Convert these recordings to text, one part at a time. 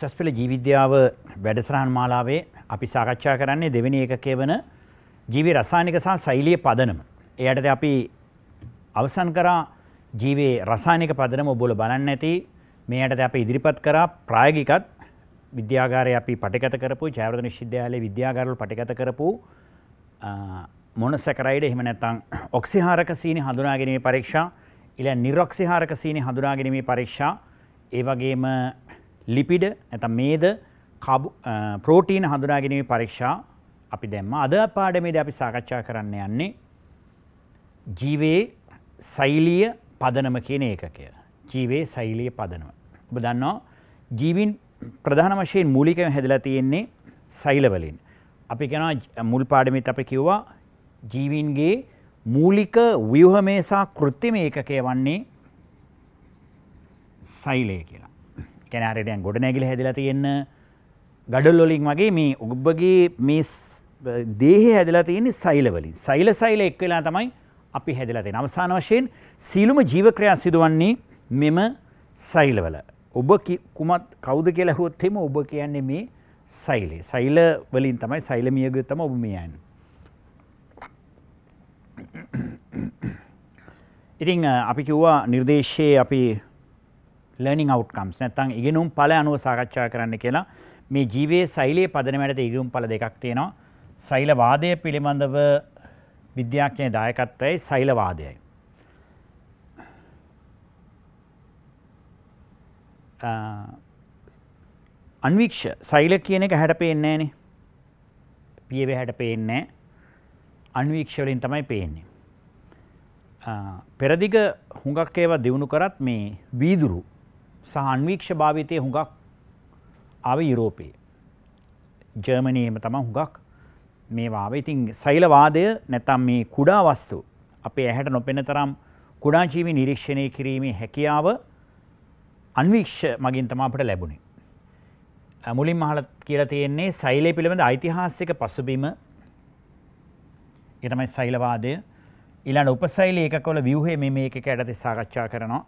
උසස් පෙළ ජීවිද්‍යාව වැඩසටහන් මාලාවේ අපි සාකච්ඡා කරන්නේ දෙවෙනි ඒකකයේ වන ජීව රසායනික සහ සෛලීය පදනම. එයටද අපි අවසන් කරා ජීවේ රසායනික පදනම ඔබල බලන්න ඇති. මේයටද අපි ඉදිරිපත් කරා ප්‍රායෝගිකත් විද්‍යාගාරයේ අපි පටිගත කරපු ජයවර්ධන විශ්වවිද්‍යාලයේ විද්‍යාගාරවල පටිගත කරපු මොනොසැකරයිඩ් එහෙම නැත්නම් ඔක්සිහාරක සීනි හඳුනාගැනීමේ පරීක්ෂා, ඊළඟ නිර්ඔක්සිහාරක සීනි හඳුනාගැනීමේ පරීක්ෂා, ඒ වගේම ලිපිඩ ඇත මේද ප්‍රෝටීන හඳුනාගැනීම පරීක්ෂා අපි දැම්ම අද පාඩමේද අපි සාකච්ඡා කරන්න යන්නේ ජීවේ සෛලිය පදනම කියන ඒකකය. ජීවේ සෛලිය පදනම. ඔබ දන්නවා ජීවින් ප්‍රධාන වශයෙන් මූලිකව හැදලා තියෙන්නේ සෛලවලින්. අපි කියනවා මුල් පාඩමෙත් අපි කිව්වා ජීවින්ගේ මූලික ව්‍යුහමය සහ කෘත්‍රිම ඒකකය වන්නේ සෛලය කියලා. කැනරටයන් ගොඩනැගිලි හැදිලා තියෙන්න ගඩල්ලොලින් වගේ මේ ඔබගේ මේ දේහ හැදලා තියෙන සයිලවලින් සයිල සයිල එක් වෙලා තමයි අපි හැදලා තියෙන අවසාන වශයෙන් සීලුම ජීවක්‍රියා සිදුවන්නේ මෙම සයිලවල ඔබ කුමත් කවුද කියලා හුවොත් එහෙම ඔබ කියන්නේ මේ සයිලේ සයිල වලින් තමයි සයිලමියගය තමයි ඔබ මේ යන්නේ ඉතිං අපි කිව්වා නිර්දේශයේ අපි ලර්නිින් අවට්කම්ස් නැත්තං ඉගෙනුම් පල අනුව සාකච්ඡා කරන්න කියලා මේ ජීවේ සෛලයේ පදනමට ඉගුම් පල දෙකක් තියෙනවා සෛලවාදය පිළිබඳව විද්‍යාඥය දායකත්වයි සෛලවාදයයි. අන්වික්ෂ සෛල කියන එක හැට පේන්නේ නේ පියව හැට පේන්නේ අන්වික්ෂවලින් තමයි පේන්නේ. පෙරදිග හුඟක් ඒවා දියුණු කරත් මේ වීදුරු සහ අන්වීක්ෂ භාවිතය හුඟක් ආව යුරෝපයේ. ජර්මණයම තම හුඟක් මේවාව ඉතින් සෛලවාදය නැතම් මේ කුඩා වස්තු අපේ ඇහැට නොපෙන තරම් කුඩා ජීවි නිරීක්ෂණය කිරීමේ හැකියාව අන්වීක්ෂ මගින් තම අපට ලැබුණේ. මුලින් මහල කියලා තියෙන්නේ සෛලය පිළිබඳ ඓතිහාසික පසුබිම ඒ තමයි සෛලවාදය ඊළඟ උපසෛලී එකකවල ව්‍යුහය මේ මේකක යටතේ සාකච්ඡා කරනවා.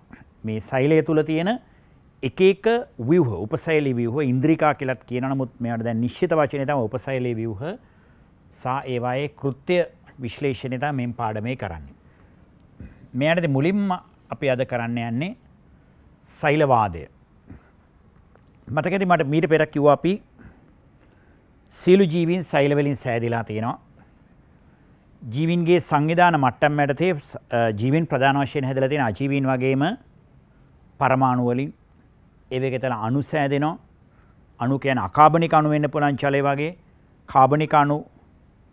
මේ සෛලය තුල තියෙන එක එක වවහ උපසයිලි වවහ ඉන්ද්‍රිකා කියලත් කියන නමුත් මෙයාට දැන් නිශ්ිත වචනය තම උපසයිලි වවහ සා ඒවායේ කෘත්‍ය විශ්ලේෂණතා මෙම පාඩමේ කරන්නේ. මෙයට මුලින්ම අපි අද කරන්න යන්නේ සෛලවාදය. මතකති මට මීට පෙරක් කිව්ව අපි සියලු ජීවින් සෛලවලින් සෑදිලා තියෙනවා. ජීවින්ගේ සංවිධාන මට්ටම් ඇටතේ ජීවින් ප්‍රධාන වශයෙන් හැදල තියෙන අජීවීන් වගේම පරමාණුවලින් ඒවකතන අනුසෑදෙනවා අනු කියන අකාබනික අනු වෙන්න පුළන් චලය වගේ කාබනික අනු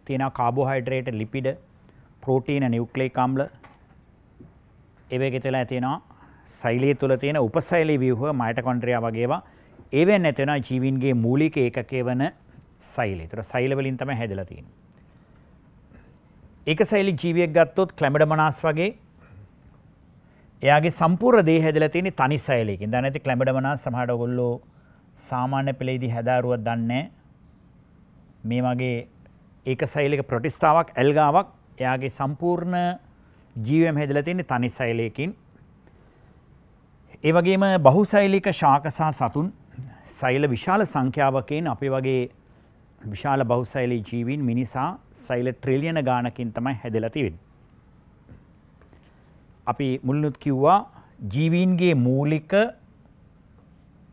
තියෙන කාබෝහයිඩරේට ලිපිඩ ප්‍රෝටීන නිවක්ලේ කම්ල ඒවගෙතලා ඇතිෙනවා සෛලයේ තුළ තියෙන උපසෛලී වියහුව මයිටකොන්ඩ්‍රියා වගේවා ඒවෙන් ඇතෙන ජීවින්ගේ මූලික ඒකකේ වන සෛලේ තුර සෛලවලින් තම හැදලතින්. එක සෛලි ජීවියක් ගත්තොත් කළඹඩ මනාස් වගේ එයාගේ සම්පූර්ණ දේ හැදලා තියෙන්නේ තනි සෛලයකින්. දැන් ඇති ක්ලැඹඩමනා සමහරට ඔයගොල්ලෝ සාමාන්‍ය පෙළේදී හැදාරුවක් දන්නේ මේ වගේ ඒක සෛලයක ප්‍රතිස්ථාවක් ඇල්ගාවක් එයාගේ සම්පූර්ණ ජීවයම හැදලා තියෙන්නේ තනි සෛලයකින්. ඒ වගේම බහුසෛලික ශාක සහ සතුන් සෛල විශාල සංඛ්‍යාවකෙන් අපි වගේ විශාල බහුසෛලී ජීවීන් මිනිසා සෛල ට්‍රිලියන ගාණකින් තමයි හැදලා තියෙන්නේ. අපි මුල්නුත් කිව්වා ජීවීන්ගේ මූලික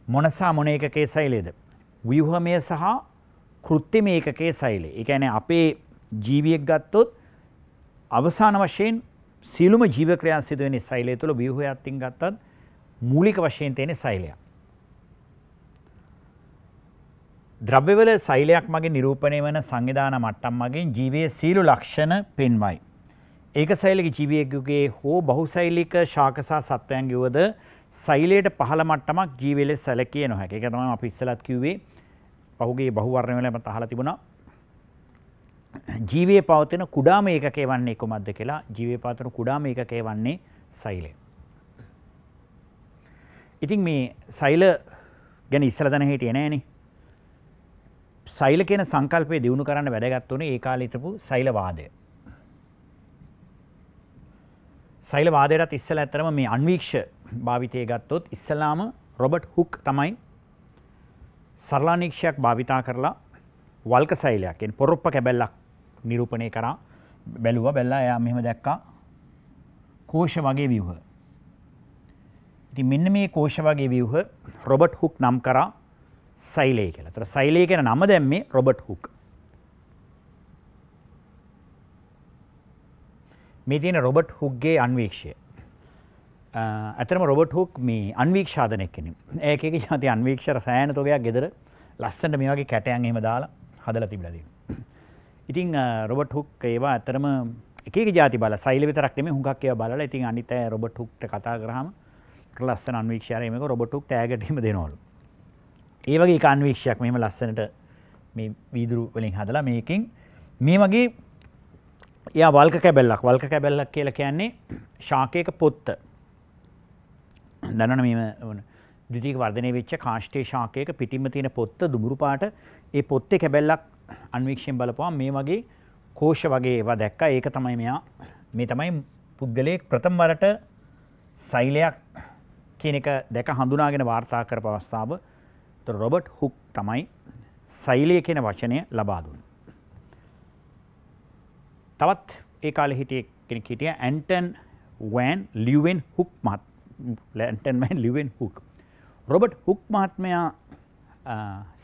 මොනසා මොන එකකේ සෛලේද. ව්‍යහමය සහ කෘත්තිම ඒකකේ සෛලේ. එකන අපේ ජීවියෙක් ගත්තොත් අවසාන වශයෙන් සියලුම ජීවක්‍රයන් සිදුවෙන සෛලය තුළ ව්‍යහෝයත්තින් ගත්තත් මූලික වශයෙන් තියෙන සෛලයක්. ද්‍රව්‍යවල සෛලයක් මගේ නිරූපණය වන සංවිධාන මට්ටම් මගින් ජීවයේ සීලු ලක්ෂණ පෙන්වයි. ඒකසෛලික ජීවියෙකුගේ හෝ බහුසෛලික ශාක සහ සත්වයන්ගේ උවද සෛලයට පහළ මට්ටමක් ජීවීලෙ සැලකිය නොහැකි. ඒක තමයි අපි ඉස්සලත් කිව්වේ. පහුගේ බහුවර්ණ වල මත අහලා තිබුණා. ජීවයේ පවතින කුඩාම ඒකකය වන්නේ කොමද්ද කියලා ජීවයේ පවතින කුඩාම ඒකකය වන්නේ සෛලය. ඉතින් මේ සෛල ගැන ඉස්සලා දැන හිටියේ නෑනේ. සෛල කියන සංකල්පය දිනු කරන්න වැඩගත් උනේ ඒ කාලේ හිටපු සෛලවාදය. සෛලවාදයටත් ඉස්සල ඇතරම මේ අන්වීක්ෂ භාවිතය ගත්තොත් ඉස්සලාම රොබට් හුක් තමයි සරලානීක්ෂයක් භාවිතා කරලා වල්ක සෛලයක් එන් පොරොප්ප කැබැල්ලක් නිරූපණය කරා බැලුව බැල්ලා එයා මෙහෙම දැක්කා කෝෂ වගේ ව්‍යුහ. ඉති මෙන්න මේ කෝෂ වගේ ව්‍යුහ රොබට් හුක් නම් කරා සෛලය කියලා තර සෛලය කෙන නම දැම්මේ රොබට් හුක්. මේ තියෙන රොබට් හුක්ගේ අන්වීක්ෂය ඇතරම රොබට් හුක් මේ අන්වීක්ෂාදනයක් කෙනෙ ඒකෙක ජාති අන්වීක්ෂර සෑන තොගයක් ගෙදර ලස්සට මේ වගේ කැටයන් එම දාලා හදල තිබිලදී. ඉතිං රොබට් හුක් ඒවා ඇතරම එක ජාති බල සයිල විතරක්ම හුඟක් ඒව බල ඉතින් අනිත රොබට් හුක්ට කතා කරහම ලස්සන අන්වීක්ෂරයමක රොබට් හුක් තෑගටීම දෙනවලු. ඒවගේ අන්වීක්ෂයක් මෙම ලස්සනට වීදුරු වලින් හදලා මේකින් මේ වගේ එයා වල්ක කැබැල්ලක් වල්ක කැබැල්ලක් කියලා කියන්නේ ශාකයක පොත්ත දැනන මෙම වන දිතික වර්ධනය වෙච්ච කාශ්ටේ ශාකයක පිටිම තියෙන පොත්ත දුමුරු පාට ඒ පොත්තේ කැබැල්ලක් අන්වීක්ෂයෙන් බලපවා මේ වගේ කෝෂ වගේ ඒවා දැක්ක ඒක තමයි මෙයා මේ තමයි පුද්ගලයෙක් ප්‍රථම වරට සෛලයක් කියන එක දැක හඳුනාගෙන වාර්තා කර පවස්ථාව රොබට් හුක් තමයි සෛලය කියන වචනය ලබාදුන්. තවත් ඒ කාලෙ හිටිය කෙනෙක් හිටිය ඇන්ටන් වෑන් ලිවෙන් හුක් මහත් ලැන්ටන්මන් ලිවෙන් හුක්. රොබට් හුක් මහත්මයා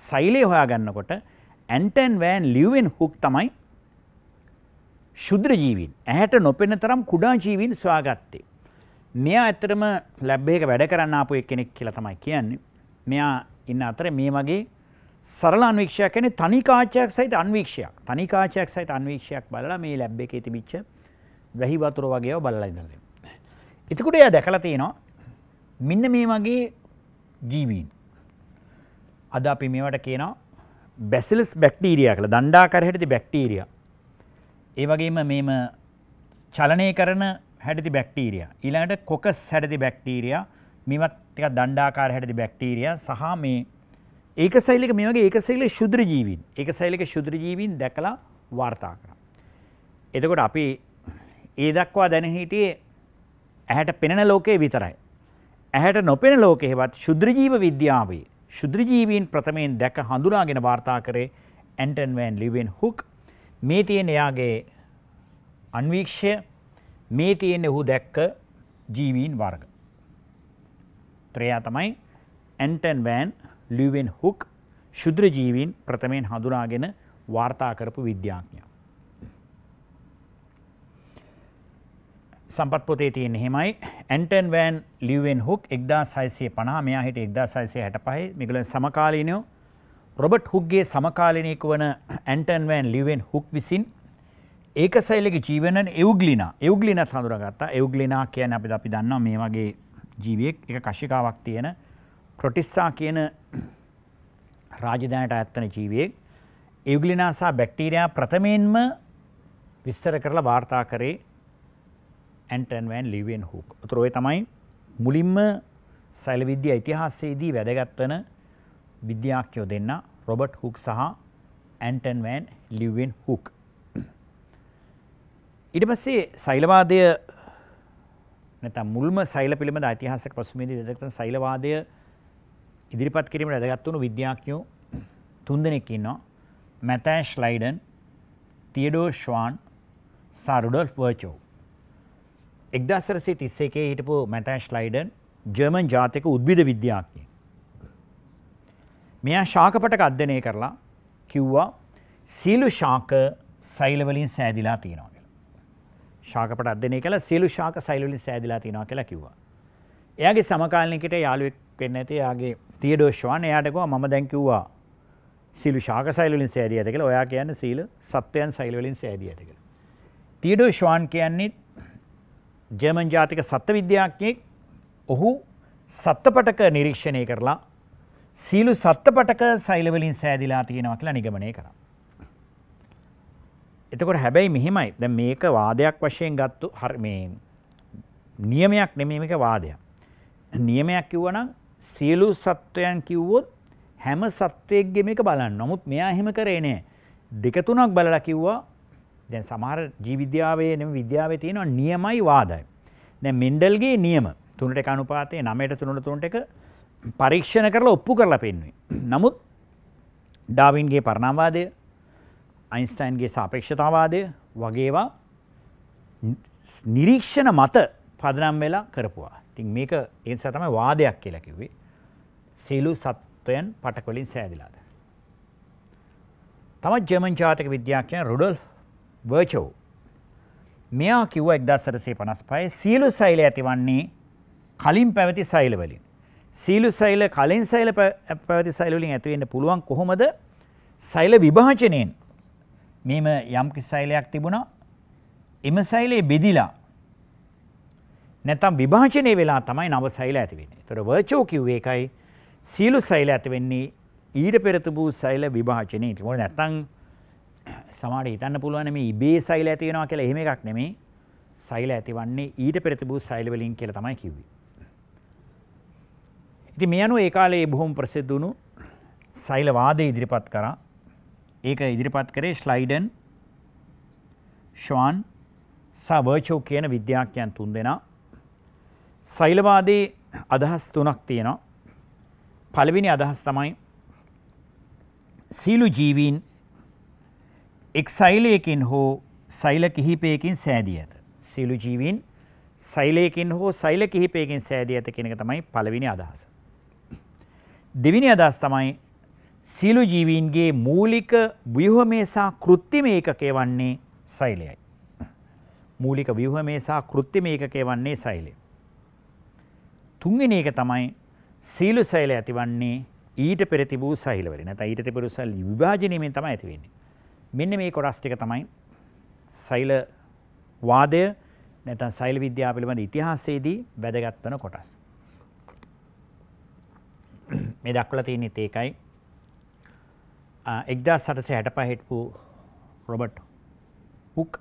සෛලේ හොයා ගන්නකොට ඇන්ටන් වෑන් ලිවෙන් හුක් තමයි ශුද්‍ර ජීවින් ඇහැට නොපෙන තරම් කුඩා ජීවින් ස්වාගත්තේ. මෙයා ඇත්තරම ලැබ්බේක වැඩ කරන්න ආපු එක් කෙනෙක් කියලා තමයි කියන්නේ. මෙයා ඉන්න අතර මේ වගේ සරල අන්වීක්ෂයක් කියන්නේ තනි කාචයක් සහිත අන්වීක්ෂයක්. තනි කාචයක් සහිත අන්වීක්ෂයක් බලලා මේ ලැබ් එකේ තිබිච්ච වැහි වතුර වගේව බලලා ඉඳලා. එතකොට එයා දැකලා තියෙනවා මෙන්න මේ වගේ ජීවීන්. අද අපි මේවට කියනවා බැසිලස් බැක්ටීරියා කියලා. දණ්ඩාකාර හැටිති බැක්ටීරියා. ඒ වගේම මේම චලනය කරන හැටිති බැක්ටීරියා. ඊළඟට කොකස් හැටිති බැක්ටීරියා. මේවත් ටිකක් දණ්ඩාකාර හැටිති බැක්ටීරියා සහ මේ ඒක සෛලික මේ වගේ ඒක සෛලික ශුද්‍ර ජීවීන් ඒක සෛලික ශුද්‍ර ජීවීන් දැකලා වාර්තා කරා. එතකොට අපි ඒ දක්වා දැන හිටියේ ඇහැට පෙනෙන ලෝකේ විතරයි. ඇහැට නොපෙනෙන ලෝකෙහිවත් ශුද්‍ර ජීව විද්‍යාවේ ශුද්‍ර ජීවීන් ප්‍රථමයෙන් දැක හඳුනාගෙන වාර්තා කරේ ඇන්ටන් වෑන් ලිවෙන් හුක් මේ තියෙන එයාගේ අන්වීක්ෂය මේ තියෙන ඔහු දැක්ක ජීවීන් වර්ග. ත්‍රයා තමයි ඇන්ටන් වෑන් ලිවෙන් හුක් ශුද්‍ර ජීවීන් ප්‍රථමයෙන් හඳුනාගෙන වාර්තා කරපු විද්‍යාඥයා. සම්පත් පොතේ තියෙන හෙමයි ඇන්ටන් වෑන් ලිවෙන් හුක් එක්දා සයිසය පනා මෙයා හිට එක්දා සයිසය හැට පහහි මිගල සමකාලීනයෝ රොබට් හුක්ගේ සමකාලනයක වන ඇන්ටන් වෑන් ලිවෙන් හුක් විසින් ඒක සයිලක ජීවනන් එවගලින එවගලිනත් හඳුරගත්තා එවගලිනා කියන අපි අපි දන්නවා මේ වගේ ජීවියෙක් එක කශිකාවක් තියෙන ප්‍රොටිස්සා කියන රාජධානයට ඇත්තන ජීවියෙක් ඉවගලිනාසා බැක්ටීරයා ප්‍රථමයෙන්ම විස්තර කරලා වාර්තා කරේ ඇන්ටන්වෑන් ලිවෙන් හූක් තුර ඔය තමයි මුලින්ම සැලවිද්‍ය ඉතිහාස්සේදී වැදගත්වන විද්‍යාක්‍යෝ දෙන්න රොබට් හුක් සහ ඇන්ටන්වෑන් ලිවෙන් හුක්. ඉට පස්සේ සෛලවාදය නැත මුල්ම සෛල පිළිබඳ අතිහාසක ප්‍රස්මේදී දෙදක්තන සෛලවාදය ඉදිරිපත් කිරීමට වැදගත් වුණු විද්‍යාඥයෝ තුන්දෙනෙක් ඉන්නවා. මැතෑෂ් ලයිඩන්, තියඩෝ ශ්වාන්, සහ රුඩොල්ෆ් වර්චෝ. 1931 හිටපු මැතෑෂ් ලයිඩන් ජර්මන් ජාතික උද්භිද විද්‍යාඥයෙක්. මෙයා ශාකපටක අධ්‍යයනය කරලා කිව්වා සීලු ශාක සෛල වලින් සෑදිලා තියෙනවා කියලා. ශාකපට අධ්‍යයනය කළා සීලු ශාක සෛල වලින් සෑදිලා තියෙනවා කියලා කිව්වා. එයාගේ සමකාලීනයකට යාළුවෙක් වෙන්න ඇති එයාගේ තියඩෝ ශවාන එයාටකෝ මම දැන්කිව්වා සිලු ශාක සයිලවලින් සෑදී ඇත කියලා ඔයා කියන්නේ සීල සත්වයන් සයිලවලින් සෑදී ඇත කියලා. තියඩෝ ශවාන් කියන්නේ ජර්මන් ජාතික සත්ත්ව විද්‍යාඥයෙක්. ඔහු සත්පටක නිරීක්ෂණය කරලා සීලු සත්පටක සයිලවලින් සෑදිලා තියෙනවා කියලා නිගමනය කරා. එතකොට හැබැයි මෙහෙමයි. දැන් මේක වාදයක් වශයෙන් ගත්තු මේ නියමයක් නෙමෙයි මේක වාදයක්. නියමයක් කිව්වනම් සියලු සත්වයන් කිව්වොත් හැම සත්වයෙක්ගේ මේක බලන්න. නමුත් මෙයා එහෙම කරේ නෑ. දෙක තුනක් බලලා කිව්වා දැන් සමහර ජීවිද්‍යාවේ නෙමෙයි විද්‍යාවේ තියෙනවා නියමයි වාදයි. දැන් මෙන්ඩල්ගේ නියම 3ට 1 අනුපාතය 9ට 3ට 3ට 1 පරීක්ෂණ කරලා ඔප්පු කරලා පෙන්වුවේ. නමුත් ඩාවින්ගේ පරණාවාදය අයින්ස්ටයින්ගේ සාපේක්ෂතාවාදය වගේවා නිරීක්ෂණ මත පදනම් වෙලා කරපුවා. ඉතින් මේක ඒ නිසා තමයි වාදයක් කියලා කිව්වේ. සීළු සත්වයන් පටකවලින් සෑදිලාද. තම ජර්මන් ජාතික විද්‍යාඥය රුඩල් වර්චෝ මෙයා කිව්ව 1955 සීළු සෛල ඇතිවන්නේ කලින් පැවති සෛල වලින්. සීළු සෛල කලින් සෛල පැවති සෛල වලින් ඇති වෙන්න පුළුවන් කොහොමද? සෛල විභාජනයෙන්. මෙහෙම යම් කිසි සෛලයක් තිබුණා. එම සෛලේ බෙදිලා නැතම් විභාචනය වෙලා තමයි නව සෛල ඇතිවෙන්නේ. තොර වර්චෝ කිව් එකයි සියලු සෛල ඇතිවෙන්නේ ඊට පෙරතිබූ සෛල විභාචනයට ො නැත්තං සමාට හිතන්න පුළුවනම ඉබේ සෛල ඇතිවෙනවා කියලා එහෙම එකක් නෙමේ සෛල ඇතිවන්නේ ඊට පෙරතිබූ සෛලවලින් කියල තමයි කිව්ව. ඉති මේ අනු ඒකාලේ බොහොම ප්‍රසිද්ධුණු සෛලවාදය ඉදිරිපත් කරා ඒක ඉදිරිපත් කරේ ශ්ලයිඩන් ශවාන් සවර්චෝ කියන විද්‍යාඥයන් තුන් දෙනා සෛලවාදී අදහස් තුනක් තියෙනවා. පළවෙනි අදහස් තමයි සීලු ජීවීන් එක් සෛලයකින් හෝ සෛල කිහිපයකින් සෑදී ඇත. සීලු ජීවීන් සෛලයකින් හෝ සෛල කිහිපයකින් සෑදී ඇත කියන එක තමයි පළවෙනි අදහස. දෙවෙනි අදහස් තමයි සීලු ජීවීන්ගේ මූලික ව්‍යුහමේ සහ කෘත්‍රිම ඒකකය වන්නේ සෛලයයි. මූලික ව්‍යුහමේ සහ කෘත්‍රිම ඒකකය වන්නේ සෛලය. තුන්වෙනි එක තමයි සීල සෛල ඇතිවන්නේ ඊට පෙර තිබූ සෛලවලින්. නැත්නම් ඊට තිබූ සෛල විභාජනයෙන් තමයි ඇති වෙන්නේ. මෙන්න මේ කොටස් ටික තමයි සෛල වාදය නැත්නම් සෛල විද්‍යාව පිළිබඳ ඉතිහාසයේදී වැදගත් වන කොටස්. මේ දක්වලා තියෙනෙත් ඒකයි. 1865 හිටපු රොබර්ට් හුක්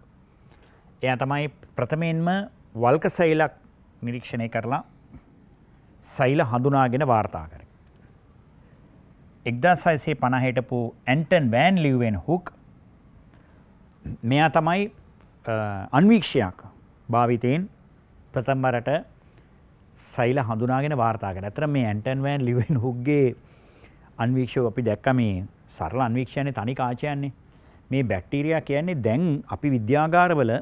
එයා තමයි ප්‍රථමයෙන්ම වල්ක සෛලක් නිරීක්ෂණය කරලා සෛල හඳුනාගෙන වාර්තා කරයි. 1650ට පු ඇන්ටන් වෑන් ලිවෙන් හුක් මෙයා තමයි අන්වීක්ෂයක් භාවිතයෙන් ප්‍රථම්බරට සෛල හඳුනාගෙන වාර්තාකට ඇතර මේ ඇන්ටන්වෑන් ලිවෙන් හුක්ගේ අන්වීක්ෂෝ අපි දැක්ක මේ සරල අන්වීක්ෂණය තනි කාචයන්නේ මේ බැක්ටීරයා කියන්නේ දැන් අපි විද්‍යාගාරවල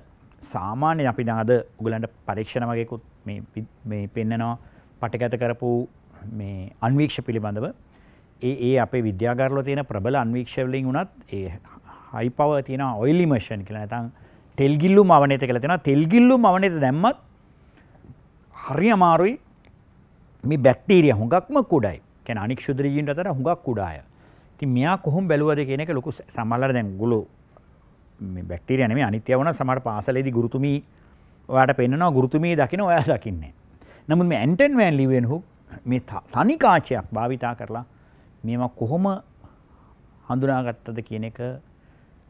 සාමාන්‍ය අපි දඟද උගලන්ට පරීක්ෂණ වගේකුත් මේ පෙන්න්නනවා පටගත කරපු මේ අන්වීක්ෂ පිළිබඳව ඒ ඒ අපේ විද්‍යාගරල තියෙන ප්‍රබල අන්වීක්ෂවලින් වුණත් ඒ හයි පව තියෙන ඔයිල් ඉමර්ෂන් කියලා නැතන් තෙල්ගිල්ලු මවනත කියලා තියෙන තෙල්ගිල්ලු මවනත දැම්මත් හරි අමාරුයි මේ බැක්ටීරිය හුඟක්ම කුඩයි කැන අනික් ශුද්‍රජීන්ට අතර හුඟක් කුඩාය ති මෙයා කොහොම බැලුවද කියන එක ලොකු සමල්ලර දැන් ගුලු බැක්ටීරිය නෙමේ අනිත්‍ය වුණ සමහර පාසලේදී ගුරුතුමී ඔයාට පෙන්නවා ගුරුතුමී දකින්න ඔයා දකින්නේ නමුත් මේ ඇන්ටන් වෑන් ලිවෙන් හුක් මේ තනිකාචයක් භාවිතා කරලා මේම කොහොම හඳුනාගත්තද කියන එක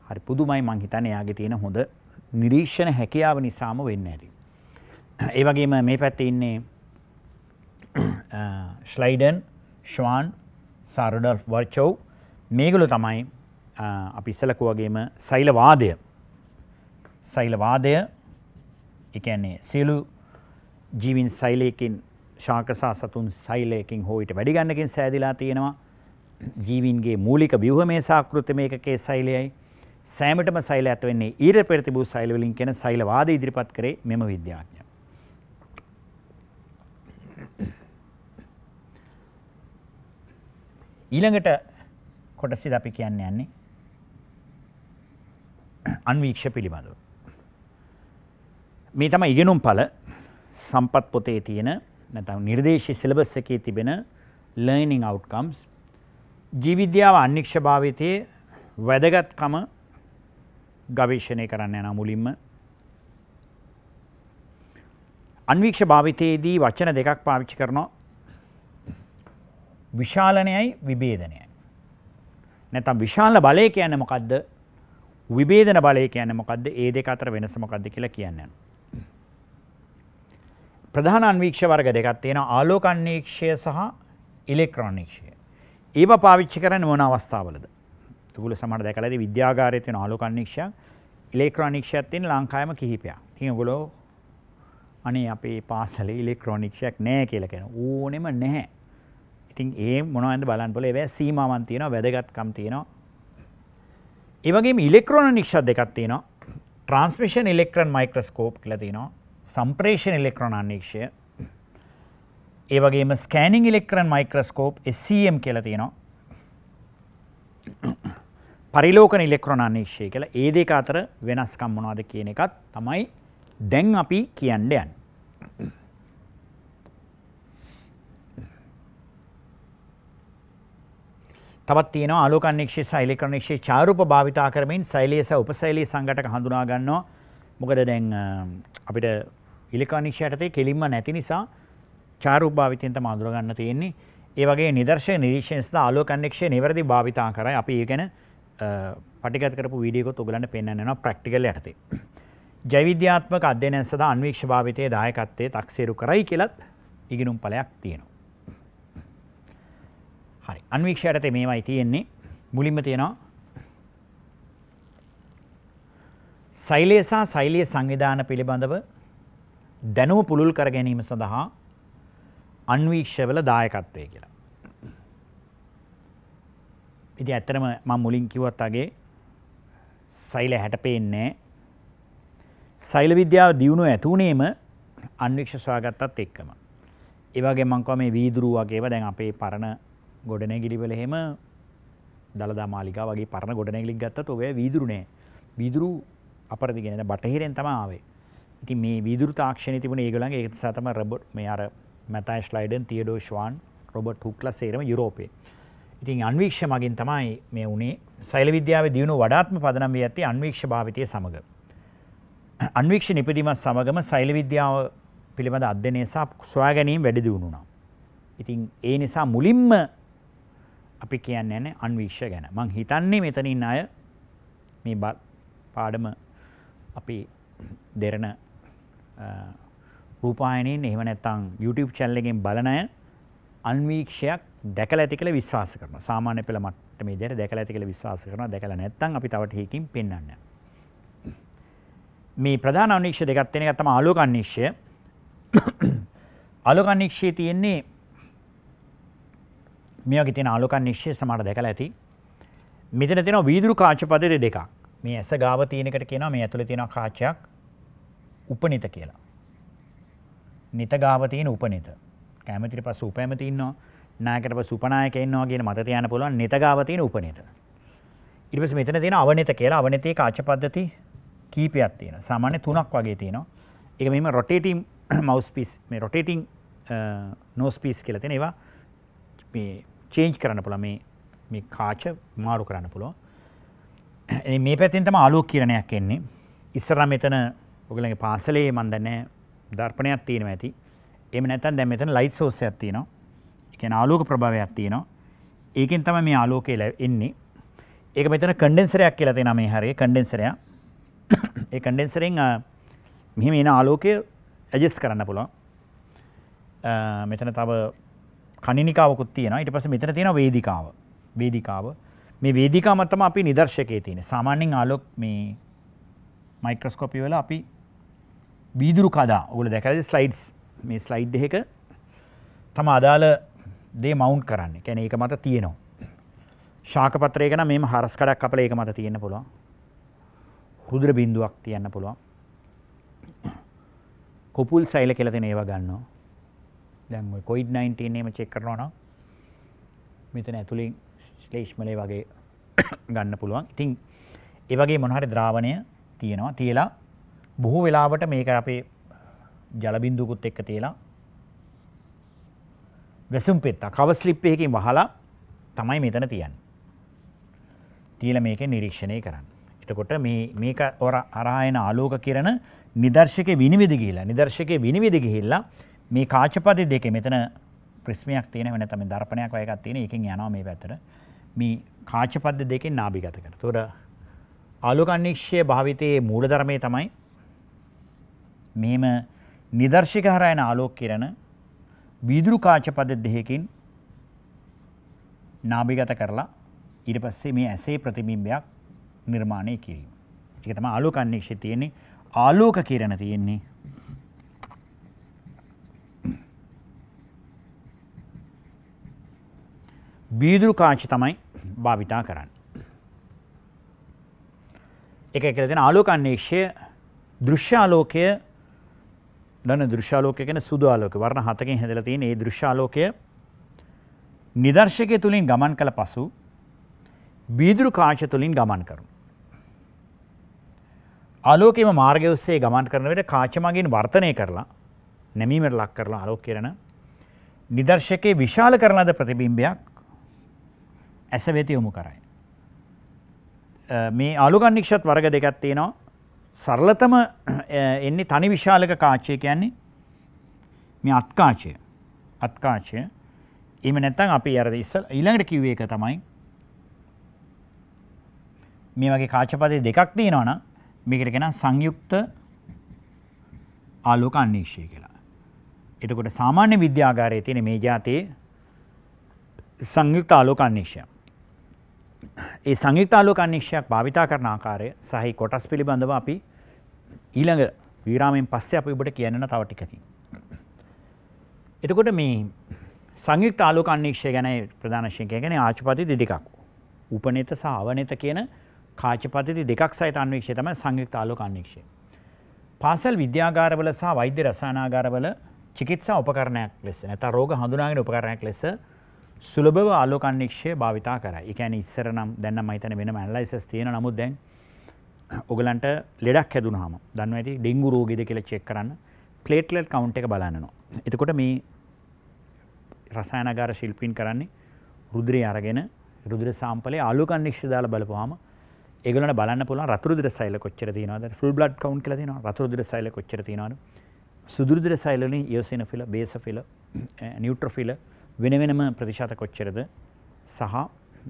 හරි පුදුමයි මං හිතන්නේ යාගේ තියෙන හොඳ නිරීක්ෂණ හැකියාව නිසාම වෙන්න ඇති. ඒ වගේම මේ පැත්තේ ඉන්නේ ශ්ලයිඩන් ශ්වාන් සාරඩල් වර්චව් මේගොලු තමයි අපි ඉස්සලකු වගේම සෛලවාදය සෛලවාදය එකන්නේ සියලු ජීවින් සෛලයකින් ශාකසා සතුන් සෛලයකින් හෝ ඊට වැඩි ගණනකින් සෑදිලා තියෙනවා. ජීවින්ගේ මූලික ව්‍යුහමය සාකෘතිමේකකයේ සෛලයයි. සෑමටම සෛල ඇත වෙන්නේ ඊට පෙර තිබූ සෛල වලින් කියන සෛලවාද ඉදිරිපත් කරේ මෙම විද්‍යාඥයා. ඊළඟට කොටසිද අපි කියන්න යන්නේ අන්වීක්ෂ පිළිබඳව. මේ තම ඉගෙනුම් පල සම්පත් පොතේ තියෙන නැතම් නිර්දේශී සිලබස් එකේ තිබෙන ලර්නිං අවුට්කම්ස් ජීවිද්‍යාව අනික්ෂ භාවිතයේ වැදගත්කම ගවේශණය කරන්න යන මුලින්ම අන්වීක්ෂ භාවිතයේදී වචන දෙකක් පාවිච්චි කරනවා විශාලනයයි විභේදනයයි නැතම් විශාල බලය කියන්නේ මොකද්ද විභේදන බලය කියන්නේ මොකද්ද ඒ දෙක අතර වෙනස මොකද්ද කියලා කියන්නේ ප්‍රධාන අන්වීක්ෂ වර්ග දෙකක් තියෙනවා ආලෝක අන්වීක්ෂය සහ ඉලෙක්ට්‍රෝන අන්වීක්ෂය. ඒව පාවිච්චි කරන්නේ මොන අවස්ථාවලද? ඒගොල්ලෝ සමහර දැකලා ඇති විද්‍යාගාරයේ තියෙන ආලෝක අන්වීක්ෂය, ඉලෙක්ට්‍රෝන අන්වීක්ෂයත් තියෙන ලංකාවේම කිහිපයක්. ඉතින් ඒගොල්ලෝ අනේ අපේ පාසලේ ඉලෙක්ට්‍රෝන අන්වීක්ෂයක් නැහැ කියලා කියන ඕනෙම නැහැ. ඉතින් ඒ මොනවද බලන්න බලේ ඒවැ සීමාවන් තියෙනවා, වැදගත්කම් තියෙනවා. ඒ වගේම ඉලෙක්ට්‍රෝන අන්වීක්ෂය දෙකක් තියෙනවා. ට්‍රාන්ස්මිෂන් ඉලෙක්ට්‍රෝන මයික්‍රොස්කෝප් කියලා තියෙනවා. සම්ප්‍රේෂණ ඉලෙක්ට්‍රෝන අන්වීක්ෂය ඒ වගේම scanning electron microscope SCM e කියලා තියෙනවා. පරිලෝකන ඉලෙක්ට්‍රෝන අන්වීක්ෂය කියලා ඒ දෙක අතර වෙනස්කම් මොනවද කියන එකත් තමයි දැන් අපි කියන්න යන්නේ. තවත් තියෙනවා ආලෝක අන්වීක්ෂය සහ ඉලෙක්ට්‍රෝන අන්වීක්ෂය චාරූප භාවිතා කරමින් සෛලයේ සහ උපසෛලයේ සංඝටක හඳුනා ගන්නවා. මොකද දැන් අපිට ඉලෙක්ට්‍රොනික්ස් යටතේ කෙලින්ම නැති නිසා චාරු භාවිතයෙන් තමයි අඳුරගන්න තියෙන්නේ. ඒ වගේ නිදර්ශන නිරීක්ෂණ සඳහා ආලෝක අන්වේක්ෂය නිවැරදි භාවිතා කරයි. අපි ඒ ගැන පටිගත කරපු වීඩියෝ එකත් ඔයගලන්ට පෙන්වන්න යනවා ප්‍රැක්ටිකල් යටතේ. ජෛවිද්‍යාත්මක අධ්‍යයනයන් සඳහා අන්වීක්ෂ භාවිතයේ දායකත්වයේ තක්සේරු කරයි කියලත් ඉගෙනුම් පළයක් තියෙනවා. හරි අන්වීක්ෂ යටතේ මේවයි තියෙන්නේ. මුලින්ම තියෙනවා සෛලය සහ සෛලීය සංවිධාන පිළිබඳව දැනුම පුළුල් කර ගැනීම සඳහා අන්වීක්ෂවල දායකත්වය කියලා. ඉති ඇත්තරම ම මුලින් කිවත් අගේ සෛල හැටපේන්නේ සෛල විද්‍යාව දියුණු ඇතුනේම අන්වික්ෂ සොයාගත්තත් එක්කම. ඒවගේ මංකව මේ වීදුරුව වගේව දැන් අපේ පරණ ගොඩනැගිලිවල එහෙම දළදා මාලිකා වගේ පරණ ගොඩනැගිලික් ගත්තත් ඔය වීදුරුනේ වීදුරු අපරදිගෙන බටහිරෙන් තම ආවේ ඉති මේ විදුර තාක්ෂණ තිබුණ ඒගලන් ඒත් සතම රබොට් මේ අර මැතයි ස්ලයිඩන් තියඩෝ ශ්වාන් රොබට් හුක්ල සේරම යුරෝපය. ඉතින් අන්වීක්ෂ මගින් තමයි මේ වනේ සෛල විද්‍යාව දියුණු වඩාත්ම පදනම් වී ඇති අන්වීක්ෂ භාවිතය සමඟ. අන්වීක්ෂ නිපදීමත් සමගම සෛල විද්‍යාව පිළිබඳ අධ්‍යනය සහ සොයා ගැනීම වැඩි දියුණුනා. ඉතින් ඒ නිසා මුලින්ම අපි කියන්න න අන්වීක්ෂ ගැන මං හිතන්නේ මෙතනින් අය මේ පාඩම අපි දෙරණ රූපායනයෙන් එහෙම නැත්තං YouTube චැනල් එකෙන් බලන අය අන්වීක්ෂයක් දැකලා ඇති කියලා විශ්වාස කරනවා. සාමාන්‍ය පෙළ මට්ටමේ විදිහට දැකලා ඇති කියලා විශ්වාස කරනවා. දැකලා නැත්තම් අපි තව ටිකකින් පෙන්වන්න. මේ ප්‍රධාන අන්වීක්ෂ දෙකක් තියෙන එක තමයි ආලෝක අන්වීක්ෂය. ආලෝක අන්වීක්ෂයේ තියෙන්නේ මේ වගේ තියෙන ආලෝක අන්වීක්ෂය සමහර දැකලා ඇති. මෙතන තියෙනවා වීදුරු කාච පද දෙකක්. මේ ඇස ගාව තියෙන එකට කියනවා මේ ඇතුලේ තියෙන කාචයක් උපනිත කියලා. නිත ගාව තියෙන උපනිත. කැමැතිට පස්සේ උපැමති ඉන්නවා. නායකට පස්සේ උපනායක ඉන්නවා කියන මත තියාන්න පුළුවන් නිත ගාව තියෙන උපනිත. ඊට පස්සේ මෙතන තියෙන අවනිත කියලා අවනිතයේ කාච පද්ධති කීපයක් තියෙනවා. සාමාන්‍ය තුනක් වගේ තියෙනවා. ඒක මෙහිම rotating mouse piece මේ rotating nose piece කියලා තියෙන ඒවා මේ change කරන්න පුළුවන් මේ මේ කාච මාරු කරන්න පුළුවන්. මේ පැත්තෙන් තමයි ආලෝක කිරණයක් එන්නේ. ඉස්සරහා මෙතන ඔගලගේ පාසලේ මන්දනෑ ධර්පනයක් තියෙන ඇති එම නැතන් දැ මෙතන ලයිට් සෝසයක් තියනවා එක ආලෝක ප්‍රභාවයක් තියනවා ඒකෙන් තම මේ ආලෝකේල එන්නේ ඒක මෙතන කඩෙන්සරයක් කියලා තින මේ හරි කඩෙන්සරයා ඒ කඩෙන්සරෙන් මෙහම එන ආලෝකය ඇජෙස් කරන්න පුළුවන් මෙතන තව කනිනිකාවකුත් තියෙන ඉට පස මෙතන තියෙන වේදිකාව වේදිකාව මේ වේදිකාමත්තම අපි නිදර්ශකය තියෙන සාමාන්‍යෙන් ආලෝක් මේ මයික්‍රස්කොපි වල අපි බීදුරු කදා ඔගුල දැකරද ස්ලයිඩ්ස් මේ ස්ලයිඩ් දෙක තම අදාළ දේ මවුන්් කරන්න කැන ඒක මත තියෙනවා ශාකපත්‍රයකන මේ හරස් කඩක් අපල ඒක මත තියෙන පුළුව හුදුර බින්දුවක් තියන්න පුළුවන් කොපුල් සයිල කෙලතින ඒවා ගන්න දැන් කොයිඩ් 19ම චෙක් කරනවන මෙතන ඇතුළින් ශ්ලේෂ්මලය වගේ ගන්න පුළුවන් ඉතින් ඒවගේ මොනහරි ද්‍රාවණය තියෙනවා තියලා බොහෝ වෙලාවට මේක අපේ ජලබින්දුකුත් එක්ක තියලා වැසුම් පෙත්තා කව ස්ලිප් එකකින් වහලා තමයි මෙතන තියන්. තියල මේක නිරීක්ෂණය කරන්න. එතකොට මේක ඔර අරායන ආලෝක කරන නිදර්ශක විනිවිදි ගිහිලා නිදර්ශක විනිවිදි ගිහිල්ලා මේ කාචපති දෙක මෙතන ප්‍රස්මයක් තියෙන වෙන තම දර්පනයක් වයකක් තියෙන එකින් යනවා මේ පැතර මේ කාචපද්ද දෙකෙන් නාභිගත කර. තොර ආලෝක අනික්ෂය භාවිතයේ මූලධර්මය තමයි මෙහෙම නිදර්ශක හරයන ආලෝක කිරණ වීදුරු කාච පද දෙකකින් නාභිගත කරලා ඊට පස්සේ මේ ඇසේ ප්‍රතිබිම්බයක් නිර්මාණය කිරීම. ඒක තමයි ආලෝක අන්වේෂය තියෙන්නේ. ආලෝක කිරණ තියෙන්නේ. වීදුරු කාච තමයි භාවිතා කරන්නේ. ඒක කියලා දෙන ආලෝක අන්වේෂය දෘශ්‍ය ආලෝකය දන්න දෘෂාලෝකය ගැන සුදාලෝක වර්ණ හතකින් හැදලා තියෙන ඒ දෘෂාලෝකය නිදර්ශකය තුලින් ගමන් කළ පසු බීදුරු කාච තුලින් ගමන් කරමු. ආලෝකයේම මාර්ගය ඔස්සේ ගමන් කරන විට කාච මගින් වර්තනය කරලා නැමීමට ලක් කරලා ආලෝක කරන නිදර්ශකයේ විශාල කරන ලද ප්‍රතිබිම්බයක් ඇස වෙත යොමු කරයි. මේ ආලෝක අනික්ෂත් වර්ග දෙකක් තියෙනවා සරලතම එන්නේ තනි විශාලක කාචය කියන්නේ මේ අත්කාචය අත්කාචය එම නැත්තම් අපි අර ඉස්සල ඊළඟට කිව්වේ එක තමයි මේ වගේ කාචපදේ දෙකක් තියෙනවා නම් මේකට කියනවා සංයුක්ත ආලෝක අන්වේෂය කියලා. එතකොට සාමාන්‍ය විද්‍යාගාරයේ තියෙන මේ જાතේ සංයුක්ත ආලෝක අන්වේෂය. ඒ සංයුක්ත ආලෝක අන්වීක්ෂයක් භාවිතා කරන ආකාරය සහ කොටස් පිළිබඳව අපි ඊළඟ විරාමයෙන් පස්සේ අපි ඔබට කියන්න තව ටිකකින්. එතකොට මේ සංයුක්ත ආලෝක අන්වීක්ෂය ගැන ප්‍රධාන වශයෙන් කියන්නේ ආචපතිති දෙකක්. උපනේත සහ අවනේත කියන කාචපතිති දෙකක් සහිත අන්වීක්ෂය තමයි සංයුක්ත ආලෝක අන්වීක්ෂය. පාසල් විද්‍යාගාරවල සහ වෛද්‍ය රසායනාගාරවල චිකිත්සා උපකරණයක් ලෙස නැත්නම් රෝග හඳුනාගෙන උපකරණයක් ලෙස සුලබව ආලෝකන්නික්ෂය භාවිතා කර එකන ඉස්සරනම් දැන්න මහිතන වෙන ඇල්ලයිසස් තියෙන නමුත් දැන් ඔගලන්ට ලෙඩක් හැදුන හම දන්න ඇති ඩිංගු රෝගිද කියල චෙක් කරන්න පලේට්ලෙල් කවන්් එක බලන්නනවා එතකොට මේ රසායනගාර ශිල්පීන් කරන්නේ රුදුරය අරගෙන රුදුර සාම්පලේ ආලුකන්නික්ෂ දාල බලපුහම ඒගලට බලන්න පුළ රතුරදුර සයිල කොච්චර තිනවද ෆුල් බ්ලඩ් කවන්් කල තින රතුරදුර සයිල කොච්චර තිනවද සුදුරදුර සයිලන යෝසන ෆිල බේස ෆිල නිියුට්‍රෆිල වෙන වෙනම ප්‍රතිශත කොච්චරද සහ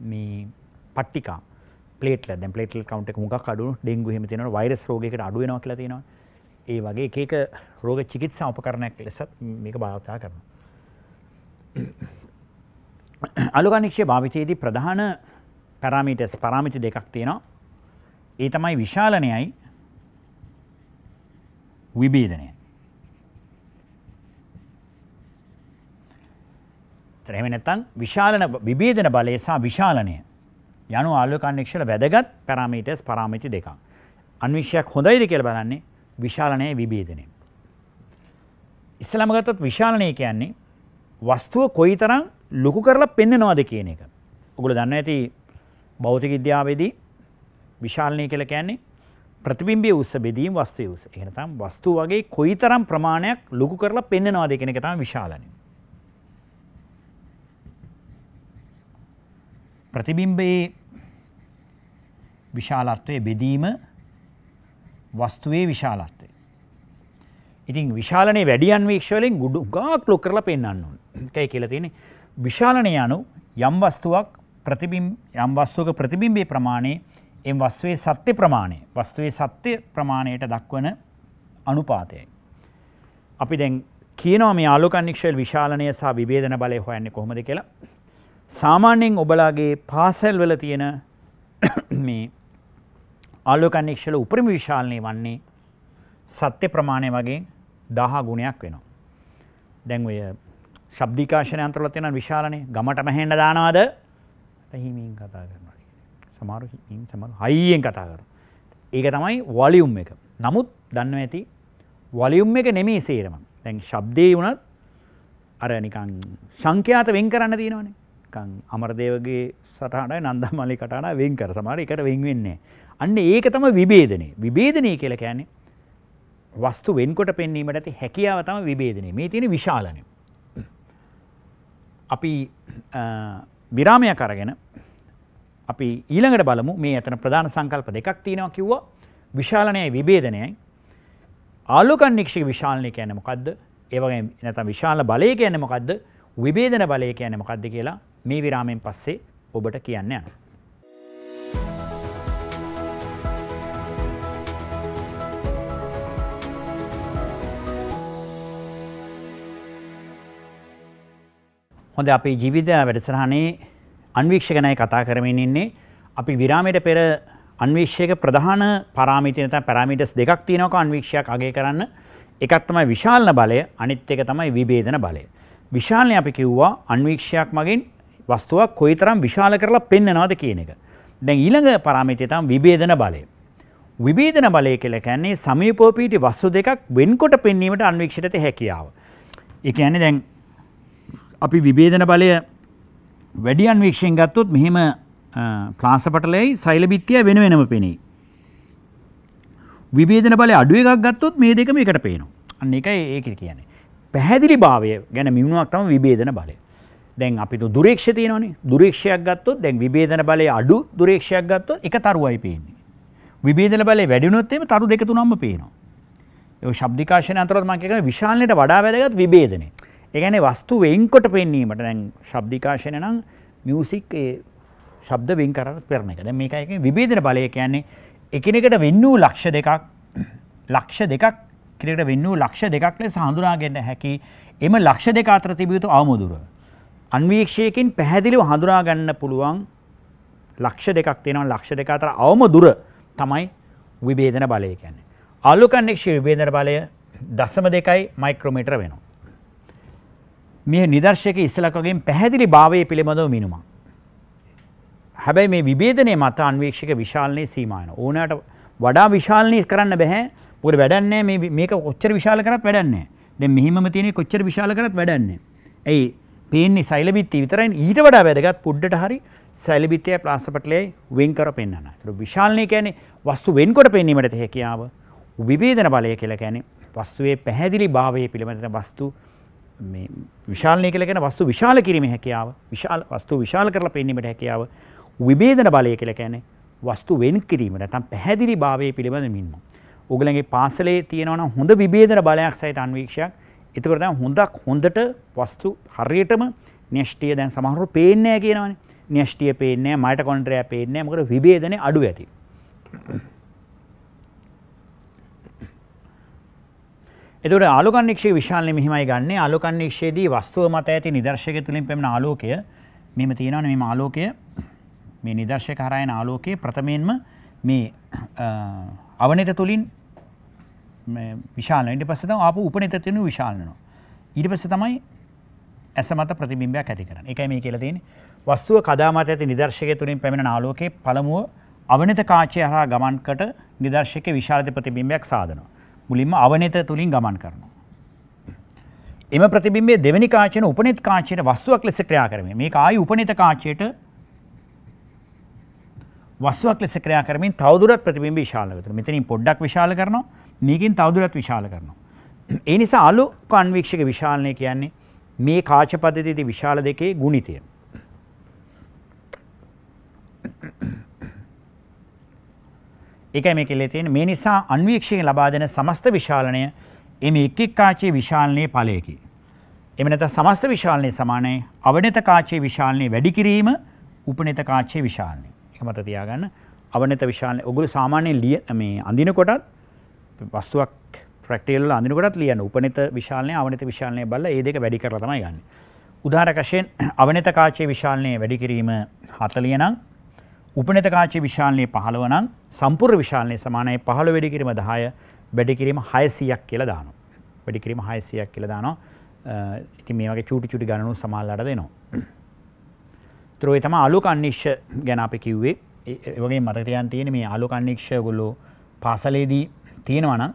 මේ පට්ටිකා පලේටල දැ පලේටල් කවන්ට මුක් අඩු ඩෙංගු හෙම තියෙන වයිරස් රෝගකට අඩුවනවා කියලා තියෙනවා ඒ වගේ එකක රෝග චිකිත්සා උපකරණයක් ලෙස මේක භාවතා කරන. අලුගනික්ෂය භාවිතයේදී ප්‍රධාන පැරාමීටස් පරාමිති දෙකක් තියෙනවා ඒ තමයි විශාලනයයි විබේධනය කරම නැතන් විශාලන විබේදන බලය සහ විශාලනය යනු ආලෝකන්නික්ෂල වැදගත් පැරාමීටස් පරාමිටි දෙකක්. අන්විශ්‍යයක් හොඳයිද කියල බලන්නේ විශාලනය විබේදනය. ඉස්සලමගතොත් විශාලනය කියන්නේ වස්තුව කොයි තරම් ලොකු කරලා පෙන්නනවාද කියන එක. උගුල දන්න ඇති බෞතික ඉද්‍යාවේදී විශාලනය කළ කියන්නේ ප්‍රතිබිම්බිය උස්ස බෙදීම් වස්තුය උස එනතම් වස්තු වගේ කොයි තරම් ප්‍රමාණයක් ලොකු කරලා පෙන්න්නනවාද කෙනෙක තම විශාලනය. ප්‍රතිබිම්බයේ විශාලත්වය බෙදීම වස්තුවේ විශාලත්වය. ඉතින් විශාලනය වැඩියන් වේක්ෂවලින් ගුඩු ගාක් ලොක් කරලා පෙන්න්න ඕන එකයි කියලතිනෙ විශාලනය යනු යම් වස්තුවක් ප්‍රතිබිම් යම් වස්තුවක ප්‍රතිබිම්බේ ප්‍රමාණය එම් වස්වේ සත්‍ය ප්‍රමාණය වස්තුවේ සත්‍ය ප්‍රමාණයට දක්වන අනුපාතයයි. අපි දැන් කියනවා මේ ආලෝකන්නික්ෂල් විශාලනය සහ විබේධන බලය හොයන්නේ කොහොමද කියලා සාමාන්‍යයෙන් ඔබලාගේ පාසැල්වල තියෙන මේ ආලෝකනික්ෂල උපරිම විශාලනය වන්නේ සත්‍ය ප්‍රමාණය වගේ දහ ගුණයක් වෙනවා. දැන් ඔය ශබ්දිකාශනය අන්තරල තියෙන විශාලනේ ගමට මැහෙන්න දානවද හිමින් කතා කරනවා. සමහර හිමින් සමහර හයියෙන් කතා කරනවා. ඒක තමයි වොලියුම් එක. නමුත් දන්නව ඇති වොලියුම් එක නෙමෙයි සේරම. දැන් ශබ්දේ වුණත් අර නිකන් සංඛ්‍යාත වෙන් කරන්න තියෙනවනේ. නිකන් අමරදේවගේ සටහනයි නන්දමලි කටාන වෙන් කර සමහර එකට වෙන් වෙන්නේ. අන්න ඒක තම විභේදනය. විභේදනය කියලා කියන්නේ වස්තු වෙන්කොට පෙන්වීමට ඇති හැකියාව තම විභේදනය. මේ තියෙන විශාලනය. අපි විරාමයක් අරගෙන අපි ඊළඟට බලමු මේ ඇතන ප්‍රධාන සංකල්ප දෙකක් තියෙනවා කිව්වා. විශාලනයයි විභේදනයයි. ආලෝකන් නික්ෂික විශාලනය කියන්නේ මොකද්ද? ඒ වගේ නැත්නම් විශාල බලය කියන්නේ මොකද්ද? විභේදන බලය කියන්නේ මොකද්ද කියලා මේ විරාමෙන් පස්සේ ඔබට කියන්න යනවා. හොඳ අපේ ජීවිත වැඩසරහනේ අන්වීක්ෂකනය කතා කරමින් ඉන්නේ අපි විරාමයට පෙර අන්වේශ්‍යක ප්‍රධාන පරාමිතිය නැත්නම් පැරාමීටර්ස් දෙකක් තියෙනවක අන්වීක්ෂයක් අගය කරන්න එකක් තමයි විශාලන බලය අනිත් එක තමයි විභේදන බලය විශාලනේ අපි කිව්වා අන්වීක්ෂයක් මගින් වස්තුවක් කොයි තරම් විශාල කරලා පෙන්නනවාද කියන එක. දැන් ඊළඟ පරාමිතිය තම විභේදන බලය. විභේදන බලය කියලා කියන්නේ සමීපව පිහිටි වස්තු දෙකක් වෙන්කොට පෙන්වීමට අන්වීක්ෂිත හැකියාව. ඒ කියන්නේ දැන් අපි විභේදන බලය වැඩි අන්වීක්ෂයෙන් ගත්තොත් මෙහෙම ප්ලාස පටලයයි සෛල බිත්තිය වෙන වෙනම පෙනෙයි. විභේදන බලය අඩු එකක් ගත්තොත් මේ දෙකම එකට පේනවා. අන්න එකයි ඒක කියන්නේ. පැහැදිලි භාවය ගැන මිනුවක් තම විභේදන බලය. දැන් අපිට දුරේක්ෂ තියෙනවනේ දුරේක්ෂයක් ගත්තොත් දැන් විභේදන බලය අඩු දුරේක්ෂයක් ගත්තොත් එක තරුවයි පේන්නේ. විභේදන බලය වැඩි වුණොත් එimhe තරු දෙක තුනක්ම පේනවා. ඒ ශබ්දිකාශන අතරත් මම කියන්නේ විශාලණයට වඩා වැදගත් විභේදනය. ඒ කියන්නේ වස්තු වෙන්කොට පෙන්වීමට දැන් ශබ්දිකාශන නම් මියුසික් ඒ ශබ්ද වෙන් කරලා පෙරන එක. දැන් මේකයි විභේදන බලය කියන්නේ එකිනෙකට වෙන් වූ ලක්ෂ දෙකක් ලක්ෂ දෙකක් එකිනෙකට වෙන් වූ ලක්ෂ දෙකක් ලෙස හඳුනාගෙන හැකි එම ලක්ෂ දෙක අතර තිබිය යුතු ආමුදුරයි. අන්වීක්ෂයකින් පැහැදිලිව හඳුනා ගන්න පුළුවන් ලක්ෂ දෙකක් තියෙනවා ලක්ෂ දෙක අතර අවම දුර තමයි විභේදන බලය කියන්නේ. ආලෝකන්නෙක්ෂ විභේදන බලය දශම දෙකයි මයික්‍රෝමීටර වෙනවා. මේ නිදර්ශක ඉස්සලක් වගේ පැහැදිලි භාවයේ පිළිබඳව මිනුමක්. හැබැයි මේ විභේදනයේ මත අන්වීක්ෂක විශාලනයේ සීමාන. ඕනෑට වඩා විශාලනය කරන්න බැහැ. මොකද වැඩන්නේ මේ මේක කොච්චර විශාල කරත් වැඩන්නේ. දැන් මෙහිමම තියෙන කොච්චර විශාල කරත් වැඩන්නේ. ඇයි පේන්නේ සෛලබිත්ති විතරයි ඊට වඩා වැදගත් පුඩ්ඩට හරි සැලිබිතය ප්ලාසපටලේ වෙන්කර පෙන්න්න. විශාලනය කෑනේ වස්තු වෙන්කොට පෙන්නීමට හැකියාව විබේදන බලය කියලා කෑනේ වස්තුවේ පැහැදිලි භාවය පිළිබඳන වස්තු විශාලනය කලගෙන වස්තු විශාල කිරීම හැකියාව විශාල වස්තු විශාල කරලා පෙන්නීමට හැකියාව විබේදන බලය කියලා කෑනේ වස්තු වෙන් කිරීමට තම් පැහැදිලි භාවය පිළිබඳ මින්ම. ඔගලගේ පාසලේ තියෙනවන හොඳ විබේදන බලයක් සහිත අන්වීක්ෂයක් එතකොට දැන් හොඳක් හොඳට වස්තු හරියටම න්‍යෂ්ටිය දැන් සමහරව පේන්නේ නැහැ කියනවනේ. න්‍යෂ්ටිය පේන්නේ නැහැ, මයිටොකොන්ඩ්‍රියා පේන්නේ නැහැ. මොකද විභේදනේ අඩු ඇති. එතකොට ආලෝකන් නික්ෂේ විශාලනේ මෙහිමයි ගන්නෙ. ආලෝකන් නික්ෂේදී වස්තුව මත ඇති නිදර්ශකය තුලින් පෙනෙන ආලෝකය මෙහෙම තියෙනවනේ මේ ආලෝකය මේ නිදර්ශක හරයන ආලෝකයේ ප්‍රථමයෙන්ම මේ අවනත තුලින් විශාල ඉට පස්සත අප උපනතතියනු විශාලනවා. ඉඩ පස තමයි ඇස මත ප්‍රතිබිම්බයක් ඇති කරන එකයි මේ කියලතින් වස්තුව කදාමත ඇති නිදර්ශකය තුරින් පැමිණ ආලෝකයේ පළමුුව අවනත කාචය හා ගමන්කට නිදර්ශක විශාලධ ප්‍රතිබිම්බයක් සාධනවා. මුලින්ම අවනත තුළින් ගමන් කරනවා. එම ප්‍රතිබිම්බේ දෙවැනි කාචයන උපනෙත් කාචයට වස්තුවක් ලෙස ක්‍රියා කරම මේ ආයි උපනත කාචයට වස්වක් ලෙස ක්‍රයා කරමින් තවදුරත් ප්‍රතිබිම්බ විශාල වෙත මෙතනින් පොඩ්ඩක් විශාල කරනවා මේකින් තවදුරත් විශාල කරනවා. ඒ නිසා අලු කන්වික්ෂක විශාලනය කියන්නේ මේ කාච පද්ධතියේ විශාල දෙකේ ගුණිතය. ඒකයි මේ කියලා තියෙන්නේ මේ නිසා අන්වීක්ෂයෙන් ලබා දෙන සමස්ත විශාලනය එමේ එක් එක් කාචයේ විශාලනයේ ඵලයකි. එම නැත්නම් සමස්ත විශාලනයේ සමානයි අවනත කාචයේ විශාලනයේ වැඩි කිරීම උපනත කාචයේ විශාලනය. ඒක මත තියාගන්න. අවනත විශාලනයේ ඔගොල්ලෝ සාමාන්‍යයෙන් මේ අඳිනකොටත් වස්තුවක් ප්‍රක්ටේල් අඳනකොටත් ලියන උපනත විශාලය අවනත විශාලය බල ඒදක වැඩි කරතමයි ගන්න. උදාරකශයෙන් අවනත කාචය විශාලනය වැඩිකිරීම හතලියනම් උපනත කාචය විශාලනය පහළවනම් සම්පුර් විශාලනය සමානය පහළ වැඩිකිරීම දහය වැඩිකිරීම හයසියක් කියල දාන. වැඩිකිරීම හයසියක් කියල දාන ඉති මේ වගේ චූටි චුටි ගණනු සමල්ලට දෙනවා. තරෝයි තම අලු කන්නේශ්ෂ ගැන අපි කිව්වේ ඒවගේ මතකයන් තියෙන මේ අලු කන්නේක්ෂය ගොල්ලෝ පාසලේදී තියෙනවා නම්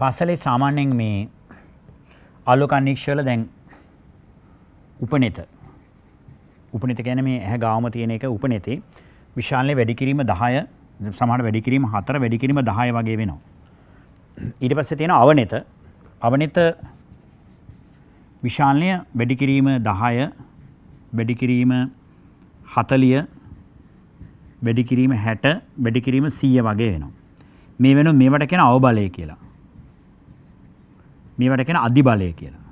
පාසලේ සාමාන්‍යයෙන් මේ ආලෝක අනික්ෂය වල දැන් උපනෙත උපනෙත කියන්නේ මේ ඇහැ ගාවම තියෙන එක උපනෙතේ විශාලනේ වැඩි කිරීම 10 සමහර වැඩි කිරීම 4 වැඩි කිරීම 10 වගේ වෙනවා ඊට පස්සේ තියෙන අවනෙත අවනෙත විශාලනය වැඩිකිරීම දහය වැඩිකිරීම හතලිය වැඩිකිරීම හැට වැඩිකිරීම සීය වගේ වෙනවා. මේ වෙන මේවට කෙන අවබලය කියලා. මේවට කෙන අධිබලය කියලා.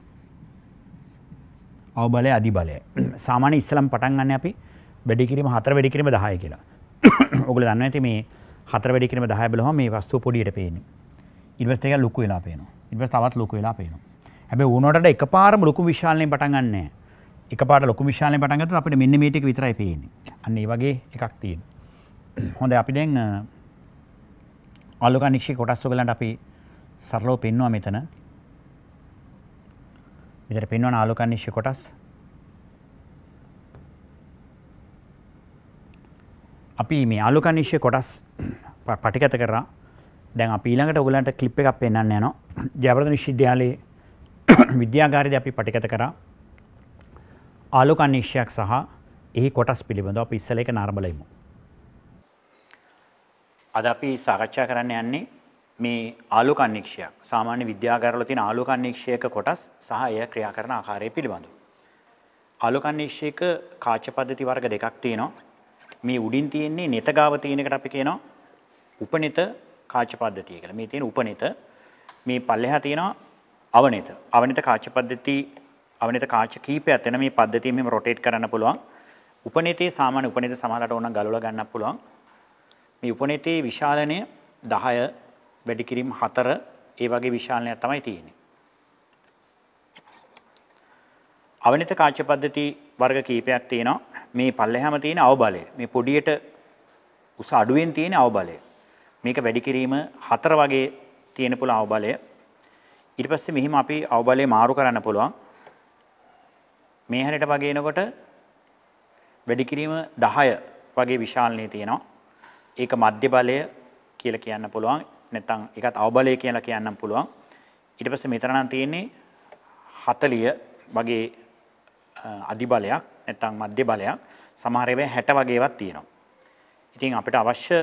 අවබලය අධිබලය සාමාන්‍ය ඉස්සලම් පටන් ගන්න අපි වැඩිකිරීම හතර වැඩිකිරීම දහය කියලා. ඔගොල්ලෝ දන්නවා ඇති මේ හතර වැඩිකිරීම 10 බලහම මේ වස්තුව පොඩියට පේන්නේ. ඉන්වෙස්ට් එක ලොකු වෙලා පේනවා. ඉන්වෙස්ට් තවත් ලොකු වෙලා පේනවා. හැබැ ඕනට එක පාරම ලොකු විශාලනය පටන්ගන්නේ එක පාට ලොකු විශාලය පටන්ගත අපට මෙන්න මේටික විතරයි පේන්නේ අන්න ඒ වගේ එකක් තියෙන් හොඳ අපි දැන් අල්ලුක නික්ෂි කොටස්සු කලට අපි සරලෝ පෙන්වා මෙතන විතර පෙන්වන ආලුක නිශ්ෂි කොටස් අපි මේ ආලුක නිශ්ෂය කොටස් පටිගත කරා දැන් අප ඊළඟට ඔගලන්ට කලිප් එකක් පෙන්න්න යනවා ජයවර්ධන විශ්වවිද්‍යාලයේ විද්‍යාගාරයේදී අපි පටිගත කරා ආලෝක අනිශ්‍යයක් සහ එහි කොටස් පිළිබඳව අපි ඉස්සෙල්ලා ඒක නාරඹලා ඉමු. අද අපි සාකච්ඡා කරන්න යන්නේ මේ ආලෝක අනිශ්‍යයක්. සාමාන්‍ය විද්‍යාගාරවල තියෙන ආලෝක අනිශ්‍යයක කොටස් සහ එය ක්‍රියා කරන ආකාරය පිළිබඳව. ආලෝක අනිශ්‍යයක කාච පද්ධති වර්ග දෙකක් තියෙනවා. මේ උඩින් තියෙන්නේ නෙත ගාව තියෙන එකට අපි කියනවා උපනිත කාච පද්ධතිය කියලා. මේ තියෙන උපනිත මේ පල්ලෙහා තියෙනවා අවනිත. අවනිත කාච පද්ධති අවනිත කාච කීපයක් වෙන මේ පද්ධතිය මෙහෙම රොටේට් කරන්න පුළුවන්. උපනේතේ සාමාන්‍ය උපනේත සමහරට ඕන ගලවලා ගන්න පුළුවන්. මේ උපනේතේ විශාලනය 10 වැඩි කිරීම 4 ඒ වගේ විශාලනයක් තමයි තියෙන්නේ. අවනිත කාච පද්ධති වර්ග කීපයක් තියෙනවා. මේ පල්ලෙහාම තියෙන අවබලය. මේ පොඩියට උස අඩුවෙන් තියෙන අවබලය. මේක වැඩි කිරීම 4 වගේ තියෙන පුළුවන් අවබලය. ඊට පස්සේ මෙහිම අපි අවබලය මාරු කරන්න පුළුවන්. මේ හැරෙට වගේ එනකොට වැඩි කිරීම 10 වගේ විශාලණේ තියෙනවා. ඒක මධ්‍ය බලය කියලා කියන්න පුළුවන්. නැත්නම් ඒකත් අවබලය කියලා කියන්නම් පුළුවන්. ඊට පස්සේ මෙතන නම් තියෙන්නේ 40 වගේ අධි බලයක් නැත්නම් මධ්‍ය බලයක්. සමහර ඒවා 60 වගේවත් තියෙනවා. ඉතින් අපිට අවශ්‍ය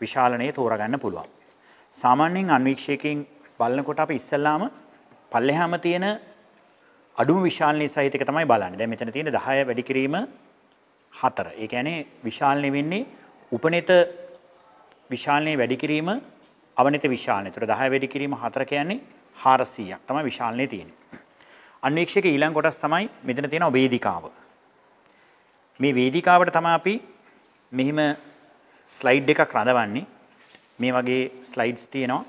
විශාලණේ තෝරගන්න පුළුවන්. සාමාන්‍යයෙන් අන්වීක්ෂයකින් බලනකොට අපි ඉස්සල්ලාම පල්ලෙහාම තියෙන අඩුම විශාලනයේ සහිත එක තමයි බලන්නේ. දැන් මෙතන තියෙන 10 වැඩි කිරීම 4. ඒ කියන්නේ විශාලනය වෙන්නේ උපනේත විශාලනයේ වැඩි කිරීම අවනත විශාලනය. ඒතර 10 වැඩි කිරීම 4 කියන්නේ 400ක් තමයි විශාලනයේ තියෙන්නේ. අන්වීක්ෂක ඊළඟ කොටස් තමයි මෙතන තියෙන වේදිකාව. මේ වේදිකාවට තමයි අපි මෙහිම ස්ලයිඩ් එකක් රඳවන්නේ. මේ වගේ ස්ලයිඩ්ස් තියෙනවා.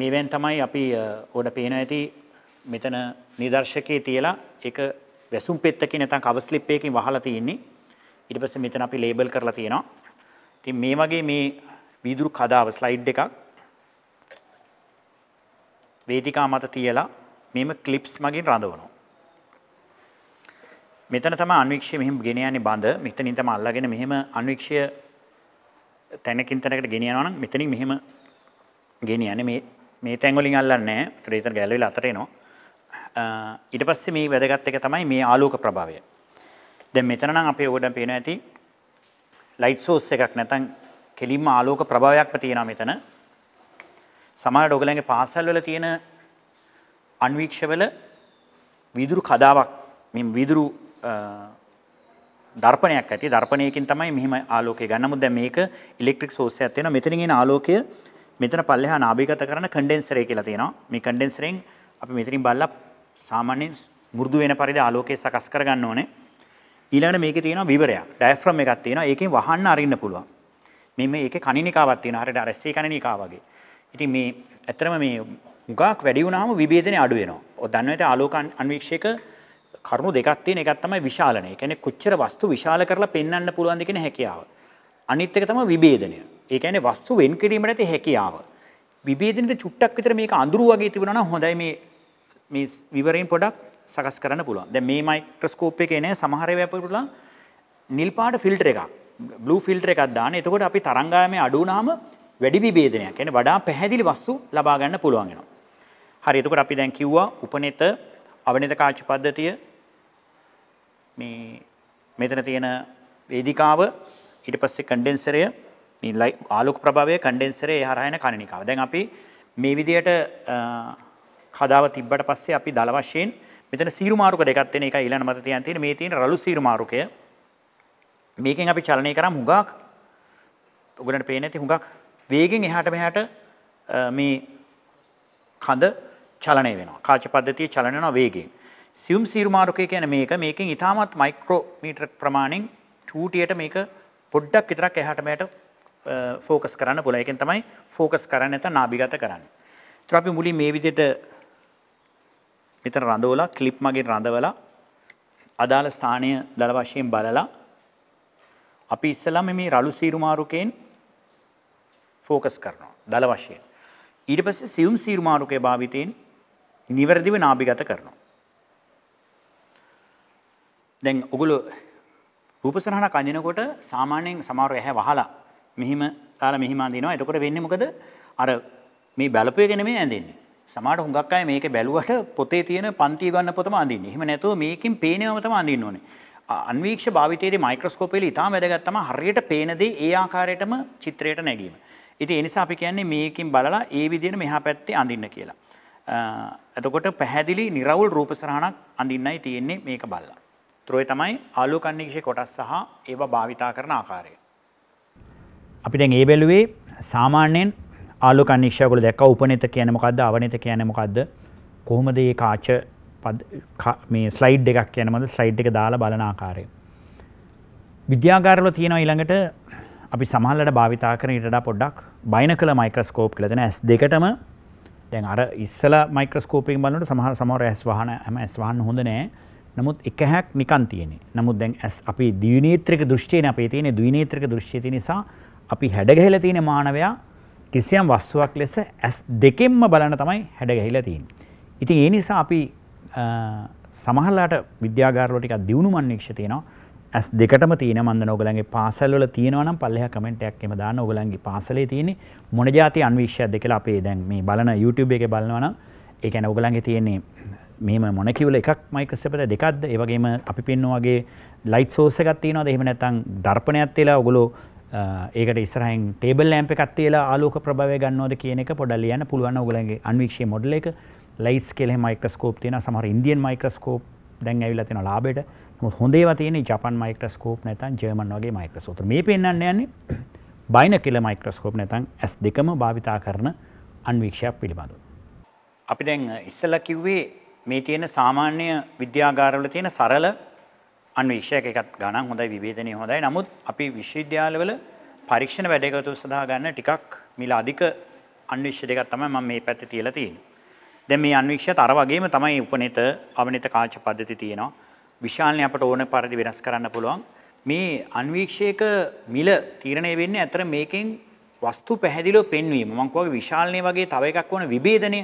මේවැන් තමයි අපි ඕඩ පේන ඇති මෙතන නිදර්ශකයේ තියලා එක වැසුම් පෙත්තක නැතන් කවස්ලිප්පයකින් වහලා තියෙන්නේ ඉට පස මෙතන අපි ලේබල් කරලා තියෙනවා තින් මේ වගේ මේ වීදුරු කදාව ස්ලයිඩ් එකක් වේදිකා මත තියලා මෙම කලිප්ස් මගින් රඳවනවා මෙතන තම අන්වික්ෂය මෙහම ගෙන යන්නේ බඳ මෙතනින් තම අල්ලාගෙන මෙහෙම අන්වික්ෂය තැනකින් තැනකට ගෙනියනවා නම් මෙතනින් මෙහෙම ගෙන යන්නේ මේ මේ තැන්වලින් අල්ලන්නේ නැහැ. ඒතර ගැලවිලා අතර එනවා. ඊට පස්සේ මේ වැදගත් එක තමයි මේ ආලෝක ප්‍රභාවය. දැන් මෙතන නම් අපේ ඕඩම් පේන ඇති ලයිට් සෝස් එකක් නැත්නම් කෙලින්ම ආලෝක ප්‍රභාවයක්ම තියෙනවා මෙතන. සමහරවිට ඔයගලගේ පාසල් වල තියෙන අන්වීක්ෂවල විදුරු කදාවක් මේ විදුරු දර්පණයක් ඇති දර්පණයකින් තමයි මෙහිම ආලෝකය ගන්න. නමුත් දැන් මේක ඉලෙක්ට්‍රික් සෝස් එකක් තියෙනවා. මෙතනින් එන ආලෝකය මෙතන පල්ලෙහා නාභිගත කරන කන්ඩෙන්සරය කියලා තියෙනවා. මේ කන්ඩෙන්සරෙන් අපි මෙතනින් බලලා සාමාන්‍යයෙන් මුරුදු වෙන පරිදි ආලෝකය සකස් කරගන්න ඕනේ. ඊළඟට මේකේ තියෙනවා විවරයක්. ඩයෆ්‍රම් එකක් තියෙනවා. ඒකෙන් වහන්න අරින්න පුළුවන්. මේ මේ ඒකේ කණිනිකාවක් තියෙනවා. හරියට අර SC කණිනිකා වගේ. ඉතින් මේ ඇත්තටම මේ හුඟක් වැඩි වුණාම විභේදනය අඩු වෙනවා. ඔය දන්නවද ආලෝක අන්වීක්ෂක කරුණු දෙකක් තියෙන එකක් තමයි විශාලනය. ඒ කියන්නේ කොච්චර වස්තු විශාල කරලා පෙන්වන්න පුළුවන්ද කියන හැකියාව. අනිත් එක තමයි විභේදනය. ඒ කියන්නේ වස්තු වෙන් කිරීමට ඇති හැකියාව. විභේදනයේ චුට්ටක් විතර මේක අඳුරු වගේ තිබුණා නම් හොඳයි මේ මේ විවරයෙන් පොඩක් සකස් කරන්න පුළුවන්. දැන් මේ මයික්‍රොස්කෝප් එකේ නේ සමහර ඒවා අපිට නිල් පාට ෆිල්ටර් එකක්, බ්ලූ ෆිල්ටර් එකක් දාන්න. එතකොට අපි තරංගායමේ අඩු වුණාම වැඩි විභේදනයක්. يعني වඩා පැහැදිලි වස්තු ලබා ගන්න පුළුවන් වෙනවා. හරි. එතකොට අපි දැන් කිව්වා උපනෙත අවනෙත කාච පද්ධතිය මේ මෙතන තියෙන වේදිකාව ඊට පස්සේ කන්ඩෙන්සරය ලයි ආලුක් ප්‍රභාවය කණ්ඩෙන්සරේ හරහයන කණනිකාව දැන් අපි මේ විදියට කදාව තිබ්බට පස්සේ අපි දල වශයෙන් මෙතන සීරුමාරුක දෙකක් තියෙන එක ඊළඟ මත තියන් තියෙන මේ තියෙන රළු සීරුමාරුකය මේකෙන් අපි චලනය කරා හුඟක් ඔගලන්ට පේන්නේ නැති හුඟක් වේගෙන් එහාට මෙහාට මේ කඳ චලනය වෙනවා කාච පද්ධතිය චලනය වෙනවා වේගෙන් සියුම් සීරුමාරුකය කියන මේක මේකෙන් ඉතාමත් මයික්‍රෝමීටර් ප්‍රමාණෙන් චූටියට මේක පොඩ්ඩක් විතරක් එහාට මෙහාට ෆෝකස් කරන්න පුළ එකෙන් තමයි ෆෝකස් කරන්න ඇත නාභිගත කරන්න. තුර අපි මුලි මේ විදියට මෙතන රඳවලා කලිප් මගින් රඳවලා අදාළ ස්ථානය දළ වශයෙන් බලලා අපි ඉස්සලම මේ රළු සීරුමාරුකයෙන් ෆෝකස් කරනවා දළ වශයෙන්. ඊට පස්සේ සියුම් සීරුමාරුකය භාවිතයෙන් නිවැරදිව නාභිගත කරනවා. දැන් ඔගොලු රූපසරහණ කඳිනකොට සාමාන්‍යයෙන් සමහර ඇහැ වහලා මෙහිම තාල මෙහිම අඳිනවා. එතකොට වෙන්නේ මොකද? අර මේ බැලපුවේක නෙමෙයි ඇඳෙන්නේ. සමහරට හුඟක් අය මේක බැලුවට පොතේ තියෙන පන්තිය ගන්න පොතම අඳින්නේ. එහෙම නැතුව මේකෙන් පේනවම තමයි අඳින්න ඕනේ. අන්වීක්ෂ භාවිතයේදී මයික්‍රොස්කෝපයේදී ඊටම වැදගත් තමයි හරියට පේන දේ ඒ ආකාරයටම චිත්‍රයට නැගීම. ඉතින් ඒ නිසා අපි කියන්නේ මේකෙන් බලලා ඒ විදිහට මෙහා පැත්තේ අඳින්න කියලා. එතකොට පැහැදිලි නිර්වෘල් රූපසරහණක් අඳින්නයි තියෙන්නේ මේක බලලා. ත්‍රෝය තමයි ආලෝකන්නිකෂේ කොටස් සහ ඒවා භාවිතා කරන ආකාරය. අපි දැන් ඒ බැලුවේ සාමාන්‍යයෙන් ආලෝක අනික්ෂයවල දැක්ක උපනේත කියන්නේ මොකද්ද අවනේත කියන්නේ මොකද්ද කොහොමද මේ කාච මේ ස්ලයිඩ් එකක් කියන්නේ මොකද්ද ස්ලයිඩ් එක දාලා බලන ආකාරය විද්‍යාගාරවල තියෙනවා ඊළඟට අපි සමහරවිට භාවිතා කරන ඊට වඩා පොඩ්ඩක් බයිනකල මයික්‍රොස්කෝප් කියලා දෙන S2ටම දැන් අර ඉස්සලා මයික්‍රොස්කෝප් එකෙන් බලනකොට සමහර සමහර S වහන හැම S වහන්න හොඳ නෑ නමුත් එක හැක් නිකන් තියෙන්නේ. නමුත් දැන් S අපි ද්විනේත්‍රික දෘෂ්ටියනේ අපේ තියෙන්නේ ද්විනේත්‍රික දෘෂ්ටිය තියෙන නිසා අපි හැඩගැහිලා තියෙන මානවයා කිසියම් වස්තුවක් ලෙස ඇස් දෙකෙන්ම බලන තමයි හැඩගැහිලා තියෙන්නේ. ඉතින් ඒ නිසා අපි සමහරලාට විද්‍යාගාරවල ටිකක් දියුණු මන්නික්ෂ තියෙනවා. ඇස් දෙකටම තියෙන මන්දන ඔයගලගේ පාසල් වල තියෙනවා නම් පල්ලෙහා කමෙන්ට් එකක් එහෙම දාන්න ඔයගලගේ පාසලේ තියෙන්නේ මොන જાති අන්වීක්ෂයක්ද කියලා අපේ දැන් මේ බලන YouTube එකේ බලනවා නම් ඒ කියන්නේ ඔයගලගේ තියෙන්නේ මෙහෙම මොන කිව්වල එකක් මයික්‍රොස්කෝප් එකද දෙකක්ද ඒ වගේම අපි පෙන්වන වගේ ලයිට් සෝස් එකක් තියෙනවද එහෙම නැත්නම් දර්පණයක් තියලා ඔයගොල්ලෝ ඒකට ඉස්රහන් ටේබල් ලෑම්ප එකක් තියලා ආලෝක ප්‍රභාවය ගන්නවද කියන එක පොඩ්ඩක් ලියන්න පුළුවන් ඔයගලගේ අන්වීක්ෂය මොඩල් එක ලයිට්ස් කියලා මයික්‍රොස්කෝප් තියෙනවා සමහර ඉන්දියන් මයික්‍රොස්කෝප් දැන් ඇවිල්ලා තියෙනවා ලාභයට නමුත් හොඳ ඒවා තියෙන්නේ ජපන් මයික්‍රොස්කෝප් නැත්නම් ජර්මන් වගේ මයික්‍රොස්කෝප්. මේ පෙන්වන්න යන්නේ බයිනකිල මයික්‍රොස්කෝප් නැත්නම් S2ම භාවිතා කරන අන්වීක්ෂයක් පිළිබඳව. අපි දැන් ඉස්සලා කිව්වේ මේ තියෙන සාමාන්‍ය විද්‍යාගාරවල තියෙන සරල අන්වේෂයක එකත් ගණන් හොඳයි විවේචනය හොඳයි. නමුත් අපි විශ්වවිද්‍යාලවල පරීක්ෂණ වැඩකටයුතු සඳහා ගන්න ටිකක් මිල අධික අන්වේෂණ දෙකක් තමයි මම මේ පැත්තේ තියලා තියෙන්නේ. දැන් මේ අන්වේෂයත් අර වගේම තමයි උපනේත අවනේත කාච පද්ධති තියෙනවා. විශාලනේ අපට ඕන පරිදි වෙනස් කරන්න පුළුවන්. මේ අන්වීක්ෂයක මිල තීරණය වෙන්නේ ඇතර මේකෙන් වස්තු පැහැදිලිව පෙන්වීම. මම කියවාගේ විශාලනේ වගේ තව එකක් වුණ විභේදනය.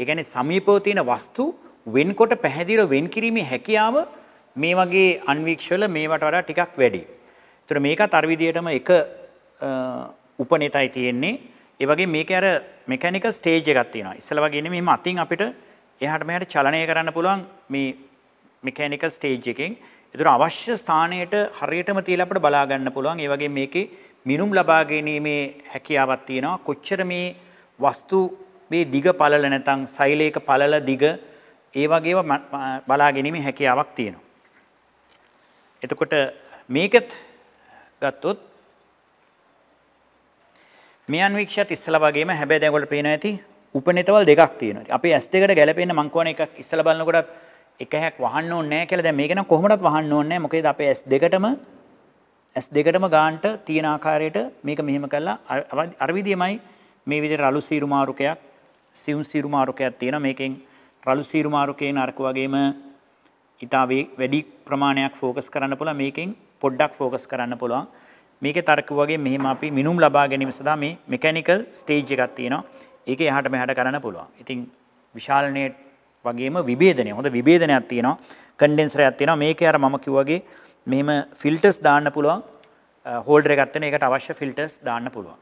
ඒ කියන්නේ සමීපව තියෙන වස්තු වෙන්කොට පැහැදිලිව වෙන් කිරීමේ හැකියාව මේ වගේ අන්වීක්ෂවල මේවට වඩා ටිකක් වැඩි. ඒතර මේකත් අර විදියටම එක උපනෙතයි තියෙන්නේ. ඒ වගේ මේකේ අර මෙකැනිකල් ස්ටේජ් එකක් තියෙනවා. ඉස්සල වගේ නෙමෙයි මෙහෙම අතින් අපිට එහාට මෙහාට චලනය කරන්න පුළුවන් මේ මෙකැනිකල් ස්ටේජ් එකෙන්. ඒතර අවශ්‍ය ස්ථානයට හරියටම තියලා අපිට බලා ගන්න පුළුවන්. ඒ වගේ මේකේ මිනුම් ලබා ගැනීමේ හැකියාවක් තියෙනවා. කොච්චර මේ වස්තු මේ දිග පළල නැත්නම් සෛලයක පළල දිග ඒ වගේව බලා ගැනීමේ හැකියාවක් තියෙනවා. එතකොට මේකත් ගත්තොත් මේ අන්වීක්ෂයත් ඉස්සලා වගේම හැබැයි දැන් ඔයාලට පේනවා ඇති උපනේතවල් දෙකක් තියෙනවා. අපේ S2කට ගැලපෙන්න මං කෝණ එකක් ඉස්සලා බලනකොට එක හැක් වහන්න ඕනේ නැහැ කියලා දැන් මේක නම් කොහොමවත් වහන්න ඕනේ නැහැ. මොකද අපේ S2කටම S2කටම ගාන්ට තියෙන ආකාරයට මේක මෙහෙම කළා අර විදියමයි මේ විදිහට රළු සීරු මාරුකයක් සිවුම් සීරු මාරුකයක් තියෙනවා. මේකෙන් රළු සීරු මාරුකේන අරක වගේම ඉතා වැඩි ප්‍රමාණයක් ෆෝකස් කරන්න පුළුවන් මේකෙන් පොඩ්ඩක් ෆෝකස් කරන්න පුළුවන් මේකේ තර්ක වගේ මෙහෙම අපි මිනුම් ලබා ගැනීම සඳහා මේ මෙකැනිකල් ස්ටේජ් එකක් තියෙනවා ඒක එහාට මෙහාට කරන්න පුළුවන් ඉතින් විශාලනයේ වගේම විභේදනය හොඳ විභේදනයක් තියෙනවා කන්ඩෙන්සරයක් තියෙනවා මේකේ අර මම කිව්වාගේ මෙහෙම ෆිල්ටර්ස් දාන්න පුළුවන් හෝල්ඩර් එකක් තියෙන ඒකට අවශ්‍ය ෆිල්ටර්ස් දාන්න පුළුවන්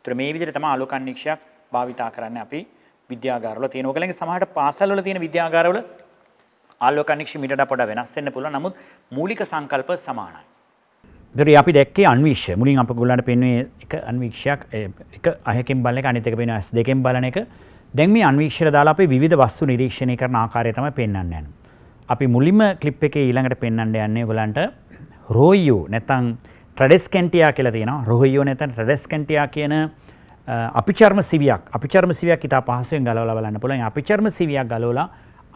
ඒතර මේ විදිහට තමයි ආලෝකන් නික්ෂයක් භාවිතා කරන්නේ අපි විද්‍යාගාරවල තියෙන. ඔයගලගේ සමහරට පාසල්වල තියෙන විද්‍යාගාරවල ආලෝකනික්ෂ මිටට පොඩ වෙනස් වෙන්න පුළුවන්. නමුත් මූලික සංකල්ප සමානයි. දරි අපි දැක්කේ අන්වීක්ෂය. මුලින් අප ගොල්ලන්ට පෙන්වුවේ එක අන්වීක්ෂයක් එක අහකින් බලන එක අනිත් එක පෙන්වන S2කින් බලන එක. දැන් මේ අන්වීක්ෂය දාලා අපි විවිධ වස්තු නිරීක්ෂණය කරන ආකාරය තමයි පෙන්වන්න යන්නේ. අපි මුලින්ම ක්ලිප් එකේ ඊළඟට පෙන්වන්න යන්නේ ඔයගලන්ට රෝයු නැත්නම් ට්‍රඩෙස්කෙන්ටියා කියලා තියෙනවා. රෝයු නැත්නම් ට්‍රඩෙස්කෙන්ටියා කියන අපිචර්ම සිවියක් අපිචර්ම සිවියක් ඉතා පහසුවෙන් ගලවලා බලන්න පුළුවන් අපිචර්ම සිවියක් ගලවලා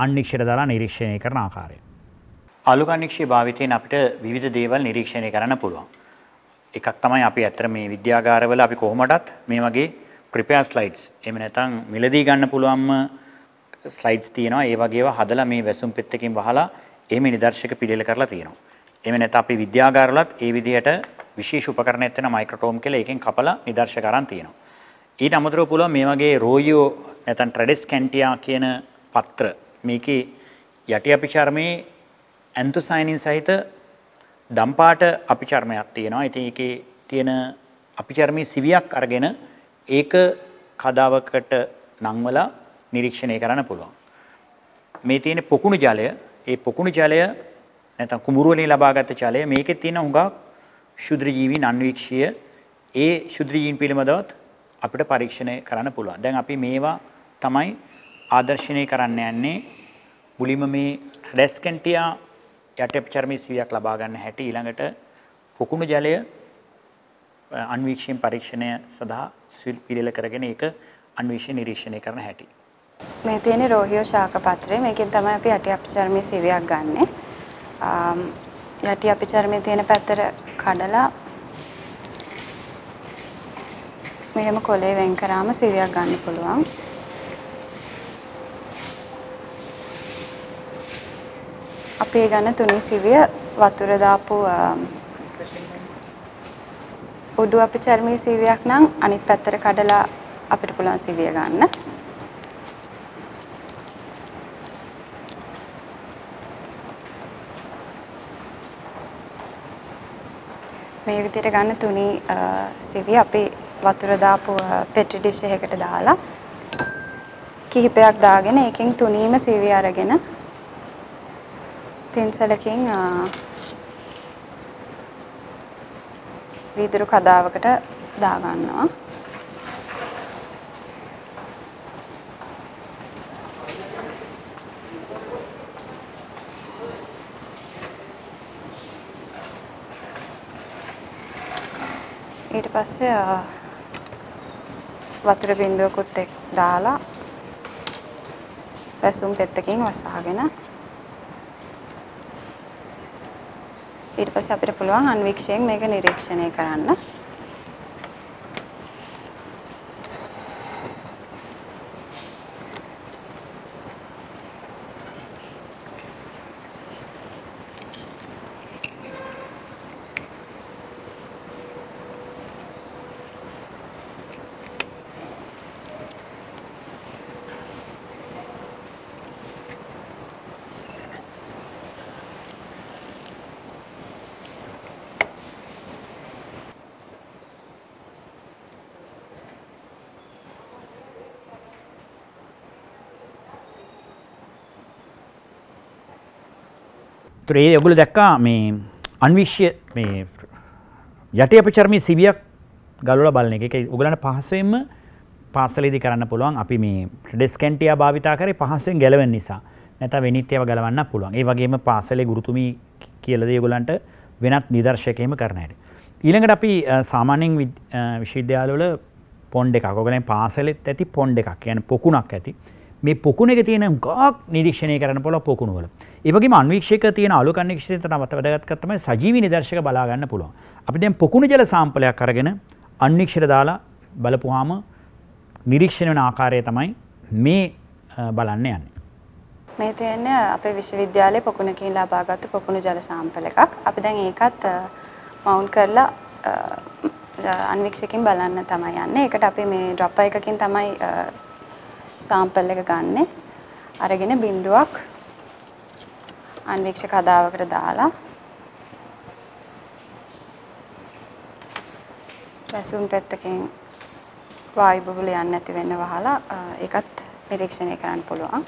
අන්නික්ෂයට දාලා නිරීක්ෂණය කරන ආකාරය. අලුක අනික්ෂය භාවිතයෙන් අපිට විවිධ දේවල් නිරීක්ෂණය කරන්න පුළුවන්. එකක් තමයි අපි ඇත්තට මේ විද්‍යාගාරවල අපි කොහොමඩත් මේ වගේ ප්‍රිපෙයා ස්ලයිඩ්ස් එහෙම නැත්නම් මිලදී ගන්න පුළුවන්ම ස්ලයිඩ්ස් තියෙනවා. ඒ වගේව හදලා මේ වැසුම් පෙත්තකින් වහලා එහෙම නිදර්ශක පිළිල කරලා තියෙනවා. එහෙම නැත්නම් අපි විද්‍යාගාරවලත් ඒ විදිහට විශේෂ උපකරණයක් තියෙන මයික්‍රොටෝම් කියලා එකෙන් කපලා නිදර්ශක අරන් තියෙනවා. ඊට අමතරව පුළුවන් මේ වගේ රෝයියෝ නැත්නම් ට්‍රැඩිස් කැන්ටියා කියන පත්‍ර මේකේ යටි අපිචර්මයේ ඇන්තොසයිනින් සහිත දම්පාට අපිචර්මයක් තියෙනවා. ඉතින් ඒකේ තියෙන අපිචර්මයේ සිවියක් අරගෙන ඒක කදාවකට නංවලා නිරීක්ෂණය කරන්න පුළුවන්. මේ තියෙන පොකුණු ජලය, ඒ පොකුණු ජලය නැත්නම් කුඹුරු වලින් ලබාගත් ජලය මේකේ තියෙන හුඟක් ශුද්‍ර ජීවීන් අන්වීක්ෂීය ඒ ශුද්‍ර ජීවීන් පිළිබඳවත් අපිට පරීක්ෂණය කරන්න පුළුවන්. දැන් අපි මේවා තමයි ආදර්ශනය කරන්න යන්නේ මුලින්ම මේ ඩැස්කන්ටියා යටපචර්මී සිවියක් ලබා ගන්න හැටි ඊළඟට පුකුණු ජලය අන්වීක්ෂණ පරීක්ෂණය සඳහා පිළිල කරගෙන ඒක අන්වීක්ෂණ නිරීක්ෂණය කරන හැටි. මේ තියෙන රෝහියෝ ශාක පත්‍රය. මේකෙන් තමයි අපි යටිඅපචර්මී සිවියක් ගන්නෙ. යටිඅපචර්මේ තියෙන පැත්තට කඩලා මෙහෙම කොලේ වෙන් කරාම සිවියක් ගන්න පුළුවන්. අපි ගන්න තුනි සිවිය වතුර දාපු උඩු අපි චර්මී සීවියක් නම් අනිත් පැත්තට කඩලා අපිට පුළුවන් සීවිය ගන්න. මේ විදිහට ගන්න තුනි සීවිය අපි වතුර දාපු පෙට්‍රි ඩිෂ් එකකට දාලා කිහිපයක් දාගෙන ඒකෙන් තුනීම සීවිය අරගෙන පින්සලකින් වීදුරු කදාවකට දාගන්නවා. ඊට පස්සේ වතුර බින්දුවකුත් දාලා පැසුම් පෙත්තකින් වසාගෙන ඊට පස්සේ අපිට පුළුවන් අන්වික්ෂයෙන් මේක නිරීක්ෂණය කරන්න. ඒතර ඒ ඔයගොල්ලෝ දැක්කා මේ අන්විශ්‍ය මේ යටි අපචර්මී සිවියක් ගලවලා බලන එක. ඒක ඔයගලන්ට පහසෙන්ම පාසලේදී කරන්න පුළුවන්. අපි මේ ඩෙස්කැන්ටියා භාවිතා කරේ පහසෙන් ගැලවෙන නිසා. නැත්නම් වෙනිත් ඒවා ගලවන්න පුළුවන්. ඒ වගේම පාසලේ ගුරුතුමී කියලා දේ ඔයගලන්ට වෙනත් නිදර්ශකයකින්ම කරන්න හැටි. ඊළඟට අපි සාමාන්‍යයෙන් විශ්වවිද්‍යාලවල පොන්ඩ් එකක්. ඔයගලෙන් පාසලෙත් ඇති පොන්ඩ් එකක්. කියන්නේ පොකුණක් ඇති. මේ පොකුණ එක තියෙන හුඟක් නිරීක්ෂණය කරන්න පුළුවන් පොකුණු වල. ඒ වගේම අන්වීක්ෂක තියෙන අලු කන්වීක්ෂණය තනමත වැඩගත්කම තමයි සජීවී නිදර්ශක බලා ගන්න පුළුවන්. අපි දැන් පොකුණු ජල සාම්පලයක් අරගෙන අන්වීක්ෂණ දාලා බලපුවාම නිරීක්ෂණ වෙන ආකාරය තමයි මේ බලන්න යන්නේ. මේ තියෙන්නේ අපේ විශ්වවිද්‍යාලයේ පොකුණකින් ලබාගත් පොකුණු ජල සාම්පල එකක්. අපි දැන් ඒකත් මවුන්ට් කරලා අන්වීක්ෂකකින් බලන්න තමයි යන්නේ. ඒකට අපි මේ ඩ්‍රොප් එකකින් තමයි සාම්පල් එක ගන්නෙ. අරගෙන බින්දුවක් අන්වීක්ෂක හදාවකට දාලා වැසුම් පැත්තකින් වායු බුබුල යන්නේ නැති වෙන්න වහලා ඒකත් නිරීක්ෂණය කරන්න පුළුවන්.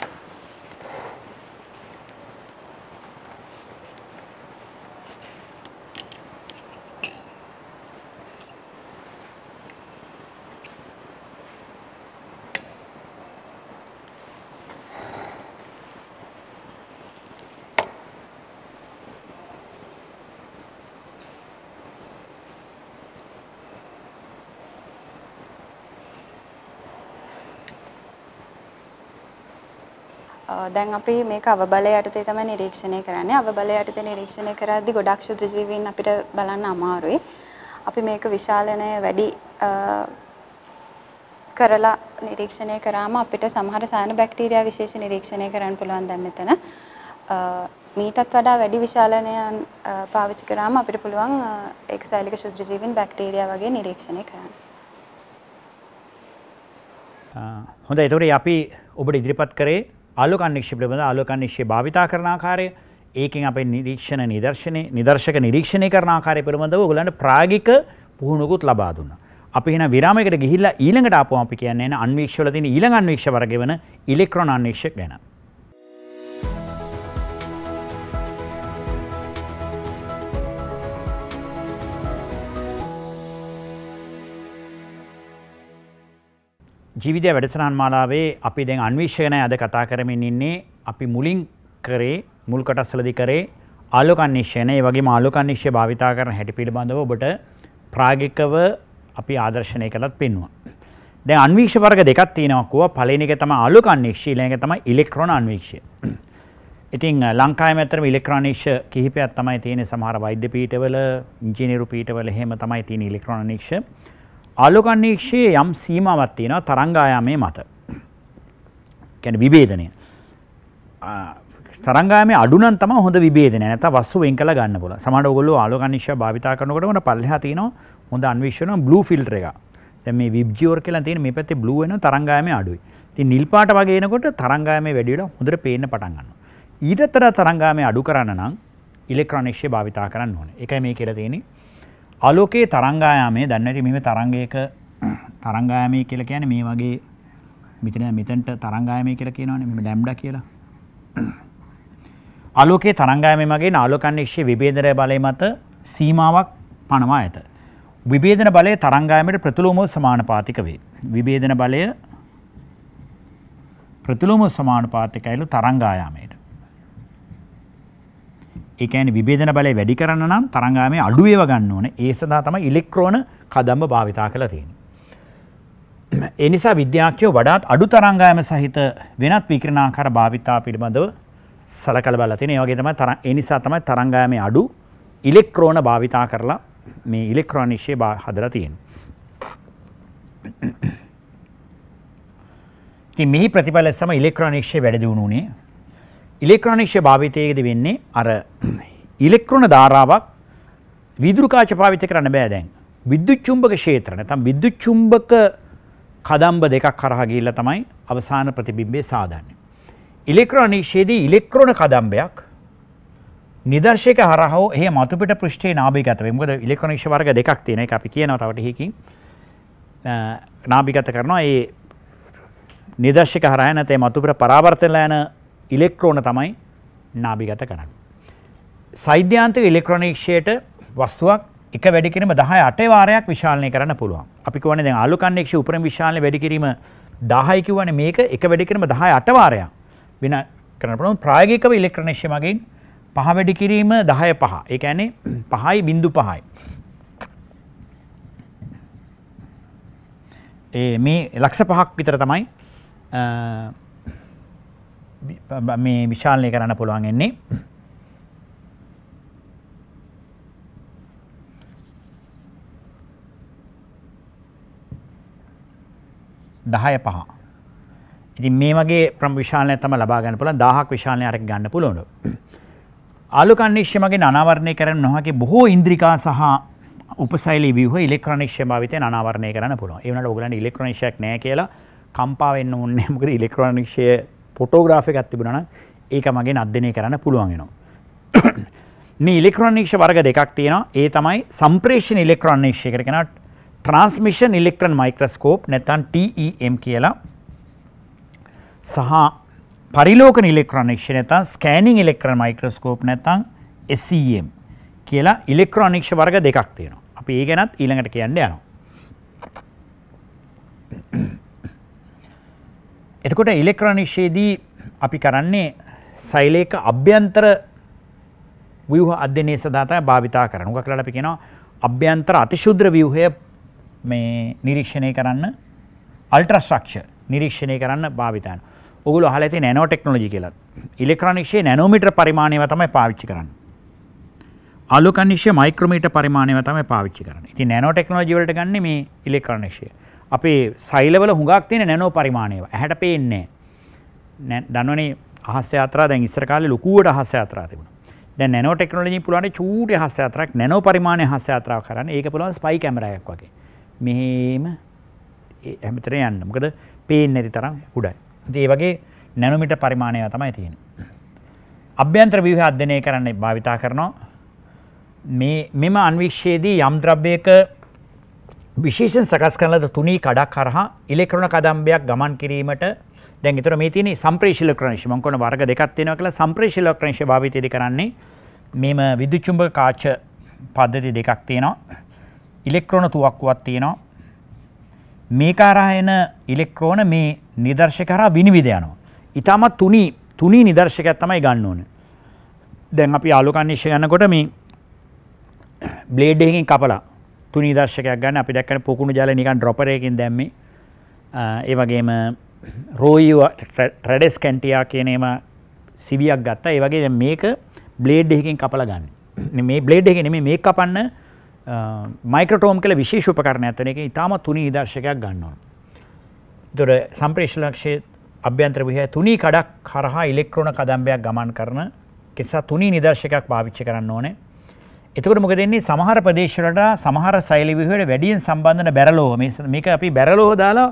දැන් අපි මේක අවබලය යටතේ තමයි නිරීක්ෂණය කරන්නේ. අවබලය යටතේ නිරීක්ෂණය කරද්දී ගොඩක් ශුද්‍රජීවීන් අපිට බලන්න අමාරුයි. අපි මේක විශාලනය වැඩි කරලා නිරීක්ෂණය කරාම අපිට සමහර සායන බැක්ටීරියා විශේෂ නිරීක්ෂණය කරන්න පුළුවන් දැන් මෙතන. මීටත් වඩා වැඩි විශාලනයන් පාවිච්චි කරාම අපිට පුළුවන් ඒකසැලික ශුද්‍රජීවීන් බැක්ටීරියා වගේ නිරීක්ෂණය කරන්න. හොඳයි ඒතකොට අපි ඔබට ඉදිරිපත් කරේ ආලෝකන්නික්ෂය පිළිබඳ ආලෝකන්නික්ෂය භාවිතා කරන ආකාරය ඒකෙන් අපේ නිරීක්ෂණ නිදර්ශනය නිදර්ශක නිරීක්ෂණය කරන ආකාරය පිළිබඳව ඔයගලන්ට ප්‍රායෝගික පුහුණුකුත් ලබා දුන්නා. අපි එහෙනම් විරාමයකට ගිහිල්ලා ඊළඟට ආපුවම අපි කියන්නේ අන්වීක්ෂවල තියෙන ඊළඟ අන්වීක්ෂ වර්ගය වෙන ඉලෙක්ට්‍රෝන අන්වීක්ෂ ගැන. ජීවිතය වැඩසරන් මාලාවේ අපි දැන් අන්විශ්ෂණය අද කතා කරමින් ඉන්නේ අපි මුලින් කරේ මුල් කටස්සලදි කරේ ආලෝකන්නිශ්ෂයන ඒ වගේ මාලෝකන්නිශ්‍ය භාවිතා කරන හැටි පිළිබඳව ඔබට ප්‍රාගිකව අපි ආදර්ශනය කළත් පෙන්වා. දැන් අන්වීක්ෂ වර්ග දෙකක් තියෙනවක්කුව පලන එක තම ආලෝකන්නිශ්ෂී ලඟ තම ඉලෙක්ට්‍රෝන අන්වීක්ෂය. ඉතින් ලංකාවේ ඇත්තටම ඉලෙක්ට්‍රොනික්ෂ කිහිපයක් තමයි තියෙන්නේ සමහර වෛද්‍ය පීඨවල, ඉංජිනේරු පීඨවල එහෙම තමයි තියෙන ඉලෙක්ට්‍රොනික්ෂ. ආලෝකන්නේක්ෂයේ යම් සීමාවක් තියෙනවා තරංගායාමයේ මත. කියන්නේ විභේදනය. තරංගායාමයේ අඩු නම් තමයි හොඳ විභේදනය. නැත්නම් වස්තු වෙන් කළා ගන්න පුළුවන්. සමහරවිට ඔයගොල්ලෝ ආලෝකන්නේක්ෂය භාවිතා කරනකොට මොන පල්ලෙහා තියෙනවා හොඳ අන්වේෂණ බ්ලූ ෆිල්ටර් එක. දැන් මේ විබ්ජියෝර් කියලා තියෙන මේ පැත්තේ බ්ලූ වෙනවා තරංගායාමයේ අඩුයි. ඉතින් නිල් පාට වගේ එනකොට තරංගායාමයේ වැඩි වෙලා හොඳට පේන්න පටන් ගන්නවා. ඊටතර තරංගායාමයේ අඩු කරන්න නම් ඉලෙක්ට්‍රොනික්ෂය භාවිතා කරන්න ඕනේ. ඒකයි මේ කියලා තියෙන්නේ. අලෝකයේ තරංගායාමය දන්න ඇති මෙම තරංගයක තරංගායමය කියල කියන මේ වගේ මිතන මෙතන්ට තරංගායමය කියල කියනවන මෙම ඩැම්ඩ කියලා අලෝකේ තරංගායම මගේ නාලෝකන්නේක්ෂය විබේදරය බලය මත සීමාවක් පනවා ඇත විබේදන බලය තරංගායමට ප්‍රතුලෝමෝ සමානපාතික වේ විබේදන බලය ප්‍රතුලෝම සමානපාතිකයිලු තරංගායාමයට ඒ කියන්නේ විභේදන බලය වැඩි කරන්න නම් තරංගාමය අඩු වේව ගන්න ඕනේ. ඒ සඳහා තමයි ඉලෙක්ට්‍රෝන කදම්බ භාවිතා කරලා තියෙන්නේ. ඒ නිසා විද්‍යාඥයෝ වඩාත් අඩු තරංගායම සහිත වෙනත් විකිරණාකාර භාවිතා පිළිබඳව සලකලා බලලා තියෙනවා. ඒ වගේ තමයි තරංග ඒ නිසා තමයි තරංගායමේ අඩු ඉලෙක්ට්‍රෝන භාවිතා කරලා මේ ඉලෙක්ට්‍රෝන නිශ්චය හදලා තියෙන්නේ. ඉතින් මෙහි ප්‍රතිඵල සම ඉලෙක්ට්‍රෝන නිශ්චය වැඩි දියුණු වුණේ ඉලෙක්ට්‍රොනික්ෂ භාවිතයේද වෙන්නේ අර ඉලෙක්ට්‍රොන ධාරාවක් විදුරු කාච භාවිත කරන්න බෑ දැන්. විද්‍යුත් චුම්බක ක්ෂේත්‍ර නැත්නම් විද්‍යුත් චුම්බක කදම්බ දෙකක් කරහා ගිහිල්ලා තමයි අවසාන ප්‍රතිබිම්බය සාදන්නේ. ඉලෙක්ට්‍රොනික්ෂයේදී ඉලෙක්ට්‍රොන කදම්බයක් නිදර්ශක හරහෝ එහේ මතුපිට පෘෂ්ඨයේ නාභිගත වෙයි. මොකද ඉලෙක්ට්‍රොනික්ෂ වර්ග දෙකක් තියෙන එක අපි කියනවා තව ටිකකින්. නාභිගත කරනවා ඒ නිදර්ශක හරහා නැත්නම් මතුපිට පරාවර්තනලා යන ඉලෙක්ට්‍රෝන තමයි නාභිගත කරන්න. සෛද්‍යන්තික ඉලෙක්ට්‍රොනික්ෂයට වස්තුවක් එක වැඩිකිරීම දහ අටේ වාරයක් විශාලනය කරන්න පුළුවන් අපි වන දැන් අලු කන්නෙක්ෂ උපරම විශාලය වැඩිකිරීම දහයි කිවන මේක එක වැඩිකිරීම දහ අටවාරය වෙන කරනපුන ප්‍රායගිකව ඉලෙක්ට්‍රනේශ්‍ය මගින් පහ වැඩිකිරීම දහය පහ ඒ ඇනේ පහයි බින්දු පහයි. ඒ මේ ලක්ෂ පහක් විතර තමයි මේ විශාලනය කරන්න පුළුවන් එන්නේ. දහය පහ. ඉතින් මේ වගේ ප්‍රම් විශාලනය තම ලබා ගන්න පුළුවන් 1000ක් විශාලනය අරක ගන්න පුළුවන්. ආලෝකනිශ්ෂය මගින් අනාවරණය කරන්න නොහැකි බොහෝ ඉන්ද්‍රිකා සහ උපසෛලී ව්‍යුහ ඉලෙක්ට්‍රොනිශ්ෂය භාවිතයෙන් අනාවරණය කරන්න පුළුවන්. ඒ වුණාට ඕගලන්ට ඉලෙක්ට්‍රොනිශ්ෂයක් නැහැ කියලා කම්පා වෙන්න ඕනේ නැහැ. මොකද ඉලෙක්ට්‍රොනිශ්ෂය පොටෝග්‍රාෆ එකක් තිබුණන ඒක මගේ අධ්‍යනය කරන්න පුළුවන්ගෙනවා. මේ ඉලෙක්ට්‍රොනික්ෂ වර්ග දෙකක් තියෙනවා ඒ තමයි සම්ප්‍රේෂණ ඉලෙක්ට්‍රොනික්ෂ එකට කියනවා ට්‍රාන්ස්මිෂන් ඉලෙක්ට්‍රොන් මයික්‍රොස්කෝප් නැත්නම් TEM කියලා සහ පරිලෝකන ඉලෙක්ට්‍රොනික්ෂ නැත්නම් ස්කෑනින් ඉලෙක්ට්‍රොන් මයික්‍රොස්කෝප් නැත්නම් SEM කියලා ඉලෙක්ට්‍රොනික්ෂ වර්ග දෙකක් තියෙනවා. අපි ඒ ගැනත් ඊළඟට කියන්න යනවා. එතකොට ඉලෙක්ට්‍රෝන නිෂේදී අපි කරන්නේ සෛලයක අභ්‍යන්තර ව්‍යුහ අධ්‍යයනය සඳහා තමයි භාවිතා කරන්නේ. උගක් කරලා අපි කියනවා අභ්‍යන්තර අතිශුද්‍ර ව්‍යුහය මේ නිරීක්ෂණය කරන්න අල්ට්‍රා ස්ට්‍රක්චර් නිරීක්ෂණය කරන්න භාවිතා කරනවා. ඔගොල්ලෝ අහලා තියෙන නැනෝ ටෙක්නොලොජි කියලා. ඉලෙක්ට්‍රෝන නිෂේ නැනෝමීටර පරිමාණයව තමයි පාවිච්චි කරන්නේ. ආලෝකන නිෂේ මයික්‍රෝමීටර පරිමාණයව තමයි පාවිච්චි කරන්නේ. ඉතින් නැනෝ ටෙක්නොලොජි වලට ගන්නේ මේ ඉලෙක්ට්‍රෝන නිෂේ. අපේ සෛලවල හුඟක් තියෙන නැනෝ පරිමාණයව. ඇහැට පේන්නේ නැහැ. දන්නවනේ අහස යාත්‍රා දැන් ඉස්සර කාලේ ලොකුවට අහස යාත්‍රා තිබුණා. දැන් නැනෝ ටෙක්නොලොජි පුළුවන් චූටි අහස යාත්‍රාවක් නැනෝ පරිමාණයේ අහස යාත්‍රාවක් කරන්න. ඒක පුළුවන් ස්පයි කැමරාවක් වගේ. මෙහෙම හැමතැනම යන්න. මොකද පේන්නේ නැති තරම් උඩයි. ඉතින් ඒ වගේ නැනෝමීටර් පරිමාණය තමයි තියෙන්නේ. අභ්‍යන්තර ව්‍යුහ අධ්‍යයනය කරන්න භාවිතා කරනවා. මේ මෙම අන්වික්ෂයේදී යම් ද්‍රව්‍යයක විශේෂෙන් සකස් කරලද තුනී කඩක් කරහා ඉලෙක්ට්‍රෝන කදම්බයක් ගමන් කිරීමට දැන් ඊතර මේ තියෙන්නේ සම්ප්‍රේෂ්‍ය ඉලෙක්ට්‍රෝනිෂ මම කොන වර්ග දෙකක් තියෙනවා කියලා සම්ප්‍රේෂ්‍ය ඉලෙක්ට්‍රෝනිෂ භාවිතයේදී කරන්නේ මේම විදුලි චුම්බක කාච පද්ධති දෙකක් තියෙනවා ඉලෙක්ට්‍රෝන තුවක්කුවක් තියෙනවා මේක හරහා එන ඉලෙක්ට්‍රෝන මේ නිදර්ශක හරහා විනිවිද යනවා ඊටමත් තුනී තුනී නිදර්ශකයක් තමයි ගන්න ඕනේ දැන් අපි ආලෝකන් නිශ්චය යනකොට මේ බ්ලේඩ් එකකින් කපලා තුනී දර්ශකයක් ගන්න අපි දැක්කන පොකුණු ජල නිකන් ඩ්‍රොපර් එකකින් දැම්මේ ඒ වගේම රෝයි ට්‍රැඩස් කැන්ටියා කියන ඒවා සිවියක් ගත්තා ඒ වගේ දැන් මේක බ්ලේඩ් එකකින් කපලා ගන්න. මේ බ්ලේඩ් එක නෙමෙයි මේක කපන්න මයික්‍රටෝම් කළ විශේෂ උපකරණයක් තන එක ඉතාම තුනී දර්ශකයක් ගන්නවා. දොර සම්ප්‍රේෂලක්ෂයේ අභ්‍යන්ත්‍ර විහය තුනී කඩක් හරහා ඉලෙක්ට්‍රෝන කදම්බයක් ගමන් කරන කෙසා තුනී නිදර්ශකයක් පාවිච්චි කරන්න ඕනේ එතකොට මොකද වෙන්නේ සමහර ප්‍රදේශවලට සමහර ශෛලි විහිවට වැඩියෙන් සම්බන්ධන බැරලෝ මේක අපි බැරලෝ දාලා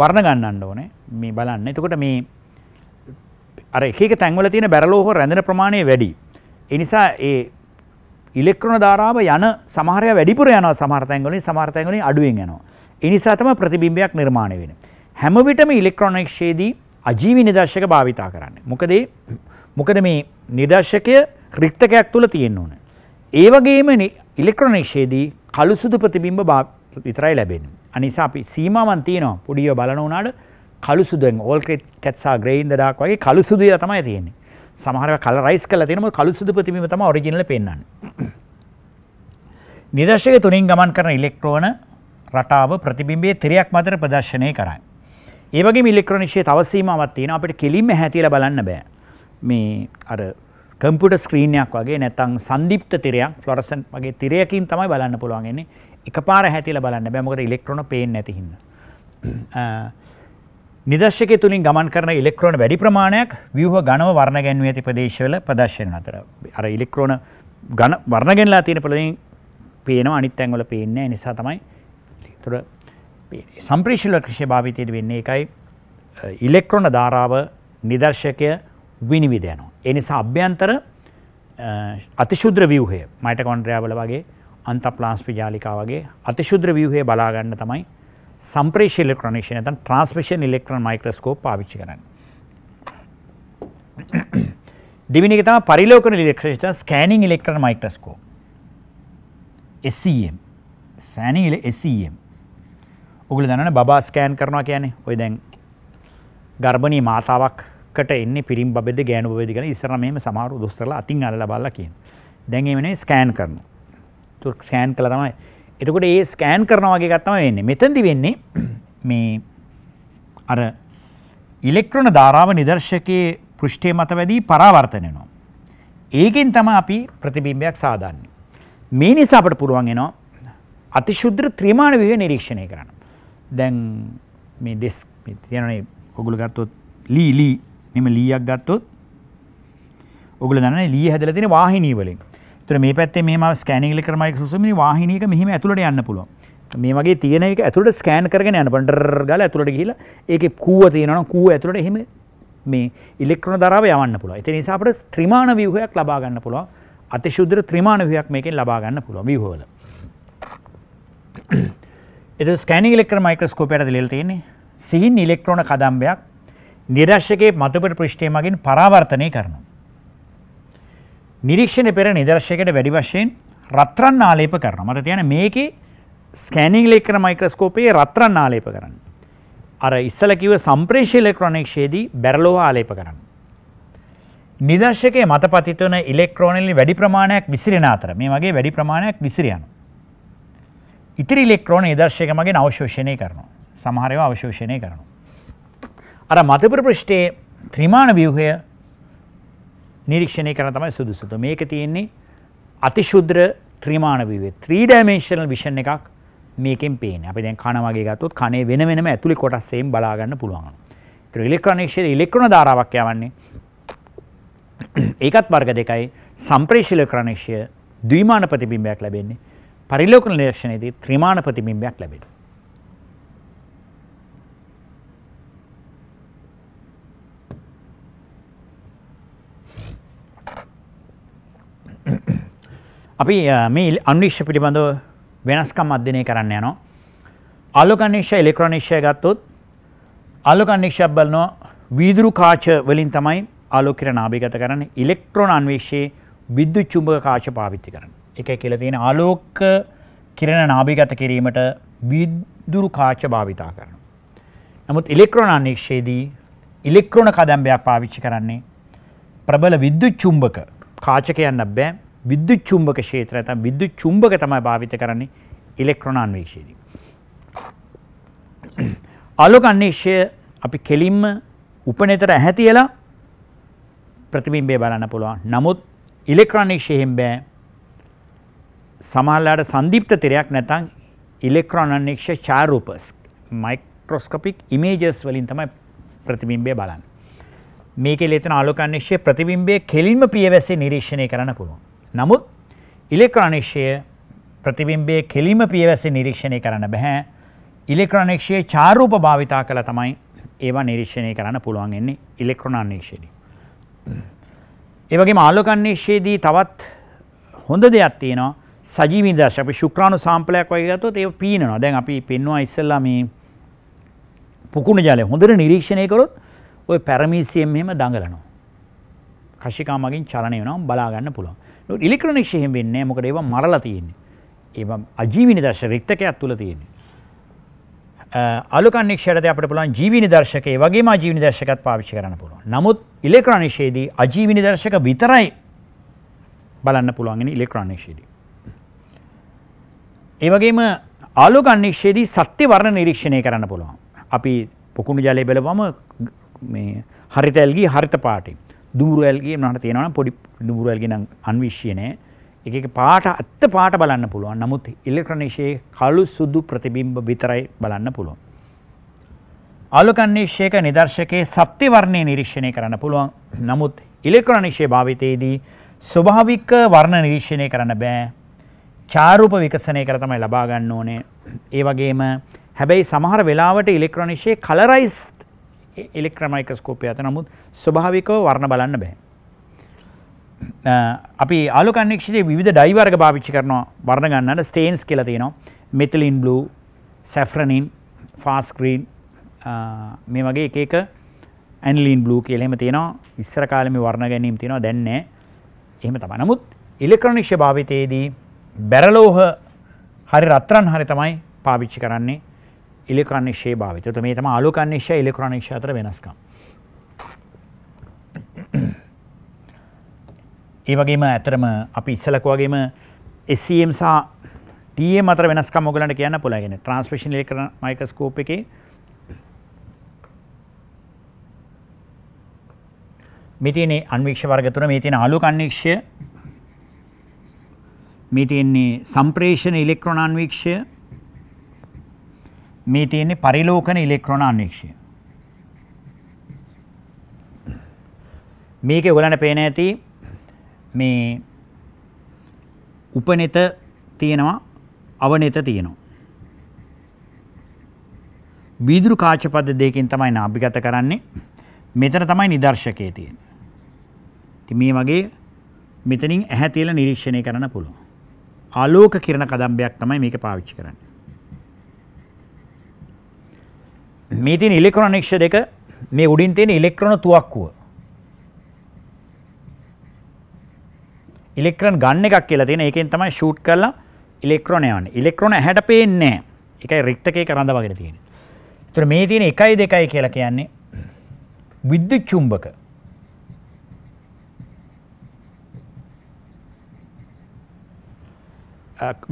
වර්ණ ගන්නන්න ඕනේ මේ බලන්න. එතකොට මේ අර එක එක තැන්වල තියෙන බැරලෝ හෝ රැඳෙන ප්‍රමාණය වැඩි. ඒ නිසා ඒ ඉලෙක්ට්‍රෝන ධාරාව යන සමහර ඒවා වැඩිපුර යනවා සමහර තැන් වලින් සමහර තැන් වලින් අඩුවෙන් යනවා. ඒ නිසා තමයි ප්‍රතිබිම්බයක් නිර්මාණය වෙන්නේ. හැම විටම ඉලෙක්ට්‍රෝන ක්ෂේදී අජීවි නිදර්ශක භාවිතා කරන්නේ. මොකද මොකද මේ නිදර්ශකය රික්තකයක් තුල තියෙන්න ඕනේ. ඒ වගේම ඉලෙක්ට්‍රොනික්ෂයේදී කළු සුදු ප්‍රතිබිම්බ විතරයි ලැබෙන්නේ. අනිසා අපි සීමාවන් තියෙනවා. පොඩිව බලන උනාට කළු සුදුෙන් ඕල් කැට්සා ග්‍රේයින් ද ඩාක් වගේ කළු සුදුය තමයි තියෙන්නේ. සමහරව කලර් රයිස් කරලා තියෙන මොකද කළු සුදු ප්‍රතිබිම්බ තමයි ඔරිජිනල් පෙන්වන්නේ. නිදර්ශක තුنين ගමන් කරන ඉලෙක්ට්‍රෝන රටාව ප්‍රතිබිම්බයේ තිරයක් මතර ප්‍රදර්ශනය කරයි. ඒ වගේම ඉලෙක්ට්‍රොනික්ෂයේ තව සීමාවක් තියෙනවා. අපිට කෙලින්ම හැතිලා බලන්න බෑ. මේ අර කම්පියුටර් ස්ක්‍රීන් එකක් වගේ නැත්නම් සංදීප්ත තිරයක් ෆ්ලොරසන්ට් වගේ තිරයකින් තමයි බලන්න පුළුවන් ඉන්නේ. එකපාර හැතිලා බලන්න බෑ මොකද ඉලෙක්ට්‍රෝන පේන්නේ නැති හින්දා. නිදර්ශකය තුලින් ගමන් කරන ඉලෙක්ට්‍රෝන වැඩි ප්‍රමාණයක් ව්‍යුහ ඝනව වර්ණ ගැන්වී ඇති ප්‍රදේශවල ප්‍රදර්ශන අතර. අර ඉලෙක්ට්‍රෝන ඝන වර්ණ ගැන්ලා තියෙන ප්‍රදේශයෙන් පේනවා අනිත් තැන්වල පේන්නේ නැහැ. නිසා තමයි ඉලෙක්ට්‍රෝන පේන්නේ. සම්ප්‍රේෂණ ක්‍රිෂේ භාවිතයේදී වෙන්නේ ඒකයි ඉලෙක්ට්‍රෝන ධාරාව නිදර්ශකය විනිවිද යනවා. ඒ නිසා අභ්‍යන්තර අතිශුද්‍ර ව්‍යුහය මයිටකොන්ඩ්‍රියාවල වගේ අන්තප්ලාස්පි ජාලිකා වගේ අතිශුද්‍ර ව්‍යුහය බලා ගන්න තමයි සම්ප්‍රේෂ්‍ය ඉලෙක්ට්‍රොනික්ෂන් නැත්නම් ට්‍රාන්ස්මිෂන් ඉලෙක්ට්‍රෝන මයික්‍රොස්කෝප් පාවිච්චි කරන්නේ. දෙවෙනි එක තමයි පරිලෝකන ඉලෙක්ට්‍රොනික්ෂන් scanning electron microscope. SEM. Scanning SEM. ඔගොල්ලෝ දන්නවනේ බබා ස්කෑන් කරනවා කියන්නේ. ඔය දැන් ගර්භණී මාතාවක් කට එන්න පිරිම් බෙද ගෑනු බෙදි කරන ඉස්සර මෙහෙම සමහර දොස්තරලා අතින් අල්ලලා බලලා කියන. දැන් එහෙම නෙවෙයි ස්කෑන් කරනවා. ඒක ස්කෑන් කළා තමයි. එතකොට ඒ ස්කෑන් කරනවා වගේ එකක් තමයි වෙන්නේ. මෙතෙන්දි වෙන්නේ මේ අර ඉලෙක්ට්‍රෝන ධාරාව නිදර්ශකයේ පෘෂ්ඨයේ මත වැඩි පරාවර්තන වෙනවා. ඒකෙන් තමයි අපි ප්‍රතිබිම්බයක් සාදන්නේ. මේ නිසා අපට පුළුවන් වෙනවා අතිශුද්‍ර ත්‍රිමාණ විහය නිරීක්ෂණය කරන්න. දැන් මේ ඩෙස්ක් තියෙනනේ ඔගොල්ලෝ ගත්තොත් ලී ලී මෙම ලීයක් ගත්තොත් ඔගල දන්න ලී හැදල තින වාහිනී වලින් තර මේ පැත්තේ මේම ස්කෑනිගල කරමයි සුසම වාහිනක මෙහම ඇතුළට යන්න පුළුව මේ වගේ තියෙන එක ඇතුළට ස්කෑන් කරගෙන යන පටර් ගල ඇතුළට කියලා ඒක කූව තියෙනන කූ ඇතුළට එහෙම මේ ඉලෙක්ට්‍රන දරාව යවන්න පුළුව එති නිසාට ත්‍රමාණ වියහයක් ලබාගන්න පුළුව අතිශුද්‍ර ත්‍රමාණ වයක් මේකෙන් ලබාගන්න පුළුව විහෝල එ ස්කෑනි ඉලෙක්ට්‍ර මයිකරස්කෝපයට දෙල් තියෙන්නේ සිහින් ඉලෙක්ට්‍රෝන කදම්බයක් නිරශ්‍යකයේ මතුපට පෘෂ්ඨය මගින් පරාවර්තනය කරනවා. නිරීක්ෂණ පෙර නිදර්ශයකට වැඩි වශයෙන් රත්‍රන් ආලේප කරන මට තියන මේකේ ස්කෑනිං ලේකන මයික්‍රස්කෝපයේ රත්‍රන් ආලේප කරන්න. අර ඉස්සල කිව සම්ප්‍රේෂ ඉලෙක්ට්‍රොනික්ෂයේදී බැරලෝව ආලේප කරන්න. නිදර්ශකයේ මත පතිතවන ඉලෙක්ට්‍රෝනෙල්ලි වැඩි ප්‍රමාණයක් විසිරෙන අතර මේ වගේ වැඩි ප්‍රමාණයක් විසිරයන. ඉතිරි ඉලෙක්ට්‍රෝන නිදර්ශක මගේ අවශෝෂණය කරනවා. සමහරව අවශෝෂණය කරනවා. අර මතපුර පෘෂ්ටයේ ත්‍රිමාණ ව්‍යවහය නිරීක්ෂණය කරන තමයි සුදුසුතු. මේක තියෙන්නේ අතිශුද්‍ර ත්‍රිමාණ ව්‍යුහය. 3 dimensional vision එකක් මේකෙන් පේන්නේ. අපි දැන් කන වගේ ගත්තොත් කනේ වෙන වෙනම ඇතුලේ කොටස් එයින් බලා ගන්න පුළුවන්. ඒතර ඉලෙක්ට්‍රොනික්ෂයේ ඉලෙක්ට්‍රෝන ධාරාවක් යවන්නේ. ඒකත් වර්ග දෙකයි. සම්ප්‍රේෂ්‍ය ඉලෙක්ට්‍රොනික්ෂය ද්විමාන ප්‍රතිබිම්බයක් ලැබෙන්නේ. පරිලෝකන නිරීක්ෂණයේදී ත්‍රිමාන ප්‍රතිබිම්බයක් ලැබෙනවා. අපි මේ අන්විශ්‍ය පිළිබඳව වෙනස්කම් අධ්‍යයනය කරන්න යනවා. ආලෝක අන්විශ්‍ය ඉලෙක්ට්‍රෝන නිශ්චය ගත්තොත් ආලෝක අන්විශ්‍යය බලනවා වීදුරු කාච වලින් තමයි ආලෝක කිරණ ආභිගත කරන්නේ. ඉලෙක්ට්‍රෝන අන්විශ්‍යයේ විද්‍යුත් චුම්බක කාච පාවිච්චි කරන්නේ. ඒකයි කියලා තියෙන ආලෝක කිරණ නාභිගත කිරීමට විදුරු කාච භාවිතා කරනවා. නමුත් ඉලෙක්ට්‍රෝන අන්විශ්‍යයේදී ඉලෙක්ට්‍රෝන කදම්බයක් පාවිච්චි කරන්නේ ප්‍රබල විද්‍යුත් චුම්බක කාචකයන් නැබ්බෑ විද්‍යුත් චුම්බක ක්ෂේත්‍රය නැත්නම් විද්‍යුත් චුම්බක තමයි භාවිත කරන්නේ ඉලෙක්ට්‍රෝන අන්වේක්ෂයේදී. ආලෝක අන්වේක්ෂය අපි කෙලින්ම උපනේතර ඇහැ තියලා ප්‍රතිබිම්බය බලන්න පුළුවන්. නමුත් ඉලෙක්ට්‍රෝන අන්වේක්ෂයෙන් බෑ. සමහරලාට සංදීප්ත තිරයක් නැත්නම් ඉලෙක්ට්‍රෝන අන්වේක්ෂය ඡායාරූපස් මයික්‍රොස්කෝපික් ඉමේජස් වලින් තමයි ප්‍රතිබිම්බය බලන්නේ. මේකේ ලේතන ආලෝක අන්වේක්ෂයේ ප්‍රතිබිම්බය කෙලින්ම පියවැසේ නිරීක්ෂණය කරන්න පුළුවන්. නමුත් ඉලෙක්ට්‍රොනික්ෂය ප්‍රතිබිම්බයේ කෙලිම පියවැසි නිරීක්ෂණය කරන්න බැහැ. ඉලෙක්ට්‍රොනික්ෂයේ චාරූප භාවිතා කළ තමයි ඒවා නිරීක්ෂණය කරන්න පුළුවන් එන්නේ ඉලෙක්ට්‍රොනානික්ෂයේදී. ඒ වගේම ආලෝකන්නේෂයේදී තවත් හොඳ දෙයක් තියෙනවා සජීවී දර්ශ අපි ශුක්‍රාණු සාම්පලයක් වගේ ගත්තොත් ඒක පීනනවා. දැන් අපි පෙන්නවා ඉස්සෙල්ලා මේ පුකුණු ජලය හොඳට නිරීක්ෂණය කරොත් ওই පැරමීසියම් එහෙම දඟලනවා. කශිකා මගින් චලනය වෙනවා බලා ගන්න පුළුවන්. ඉලික්‍රොනික් ශහෙම වෙන්නේ මොකද ඒවා මරලා තියෙන්නේ. ඒ අජීවිනි දර්ශ රික්තකයක් තුළ තියෙන්නේ. අලුකන්නික්ෂයට අපට පුළන් ජීවිනි දර්ශකය වගේ ජීවිනි දර්ශකත් පාවිච්චි කරන්න පුළුවන්. නමුත් ඉලෙක්‍රොනිශයේදී අජීවිනි දර්ශක විතරයි බලන්න පුළුවන්ගෙන ඉලෙක්ට්‍රොනික්ෂයේදී. ඒ වගේම ආලෝකන්නික්ෂයේදී සත්‍ය වර්ණ නිරීක්ෂණය කරන්න පුළුවන්. අපි පොකුණු ජලය බලවම මේ හරිතැල්ගී හරිත පාටි දුමුරුවල්ගේ මට තියෙනවන පොඩි දුමුරුවල්ගෙන අන්විශ්්‍යනය එක පාට අත්ත පාට බලන්න පුළුවන් නමුත් ඉල්ලක්‍රනිශයේ කලු සුදු ප්‍රතිබිම්බ විතරයි බලන්න පුළුවන්. අලුකන්නේශයක නිදර්ශකයේ සප්තිවර්ණය නිරීක්ෂණය කරන්න පුළුවන් නමුත් ඉලෙක්‍රොනිශය භාවිතයේදී ස්වභාවික වර්ණ නිරීක්ෂණය කරන්න බෑ චාරූප විකසනය කර තමයි ලබාගන්න ඕනේ ඒ වගේම හැබැයි සමහර වෙලාවට ඉලෙක්ට්‍රොනිශයේ කලරයිස් ඉලෙක්ට්‍රෝ මයික්‍රොස්කෝපය ඇත. නමුත් ස්වභාවිකව වර්ණ බලන්න බෑ. අපි ආලෝක අන්වීක්ෂණයේ විවිධ ඩයි වර්ග පාවිච්චි කරනවා වර්ණ ගන්නට ස්ටේන්ස් කියලා තියෙනවා. Methylene blue, safranin, fast green මේ වගේ එක එක ඇනිලින් බ්ලූ කියලා එහෙම තියෙනවා. ඉස්සර කාලේ මේ වර්ණ ගැනීම තියෙනවා දැන් නෑ. එහෙම තමයි. නමුත් ඉලෙක්ට්‍රොනික්ෂ භාවිතයේදී බැරලෝහ හරි රත්‍රන් හරි තමයි පාවිච්චි කරන්නේ ඉලෙක්ට්‍රෝන නිශ්චය භාවිතය. එතකොට මේ තමයි ආලෝකන නිශ්චය ඉලෙක්ට්‍රෝන නිශ්චය අතර වෙනස්කම්. ඒ වගේම ඇත්තටම අපි ඉස්සලක වගේම SEM සහ TM e අතර වෙනස්කම් ඔයගලන්ට කියන්න පුළුවන්. يعني ට්‍රාන්ස්මිෂන් ඉලෙක්ට්‍රෝන මයික්‍රොස්කෝප් එකේ මේ තියෙන අන්වීක්ෂ වර්ග තුන මේ තියෙන ආලෝක අන්වීක්ෂය මේ තියෙන්නේ සම්ප්‍රේෂණ ඉලෙක්ට්‍රෝන අන්වීක්ෂය මේ තියෙන්නේ පරිලෝකන ඉලෙක්ට්‍රෝන අන්වීක්ෂය. මේකේ ඔයගලන්ට පේන ඇති මේ උපනෙත තියෙනවා අවනෙත තියෙනවා. වීදුරු කාච පද දෙකකින් තමයි නාභිගත කරන්නේ. මෙතන තමයි නිදර්ශකයේ තියෙන්නේ. ඉතින් මේ වගේ මෙතනින් ඇහැ තියලා නිරීක්ෂණය කරන්න පුළුවන්. ආලෝක කිරණ කදම්බයක් තමයි මේක පාවිච්චි කරන්නේ. මේ තියෙන ඉලෙක්ට්‍රෝන නික්ෂේප එක මේ උඩින් තියෙන ඉලෙක්ට්‍රෝන තුවක්කුව. ඉලෙක්ට්‍රෝන ගන්න එකක් කියලා තියෙන. ඒකෙන් තමයි ෂූට් කරලා ඉලෙක්ට්‍රෝන යවන්නේ. ඉලෙක්ට්‍රෝන ඇහැට පේන්නේ නැහැ. ඒකයි රික්තකයක රඳ වගේ තියෙන්නේ. ඒතර මේ තියෙන 1 2 කියලා කියන්නේ විද්‍යුත් චුම්බක.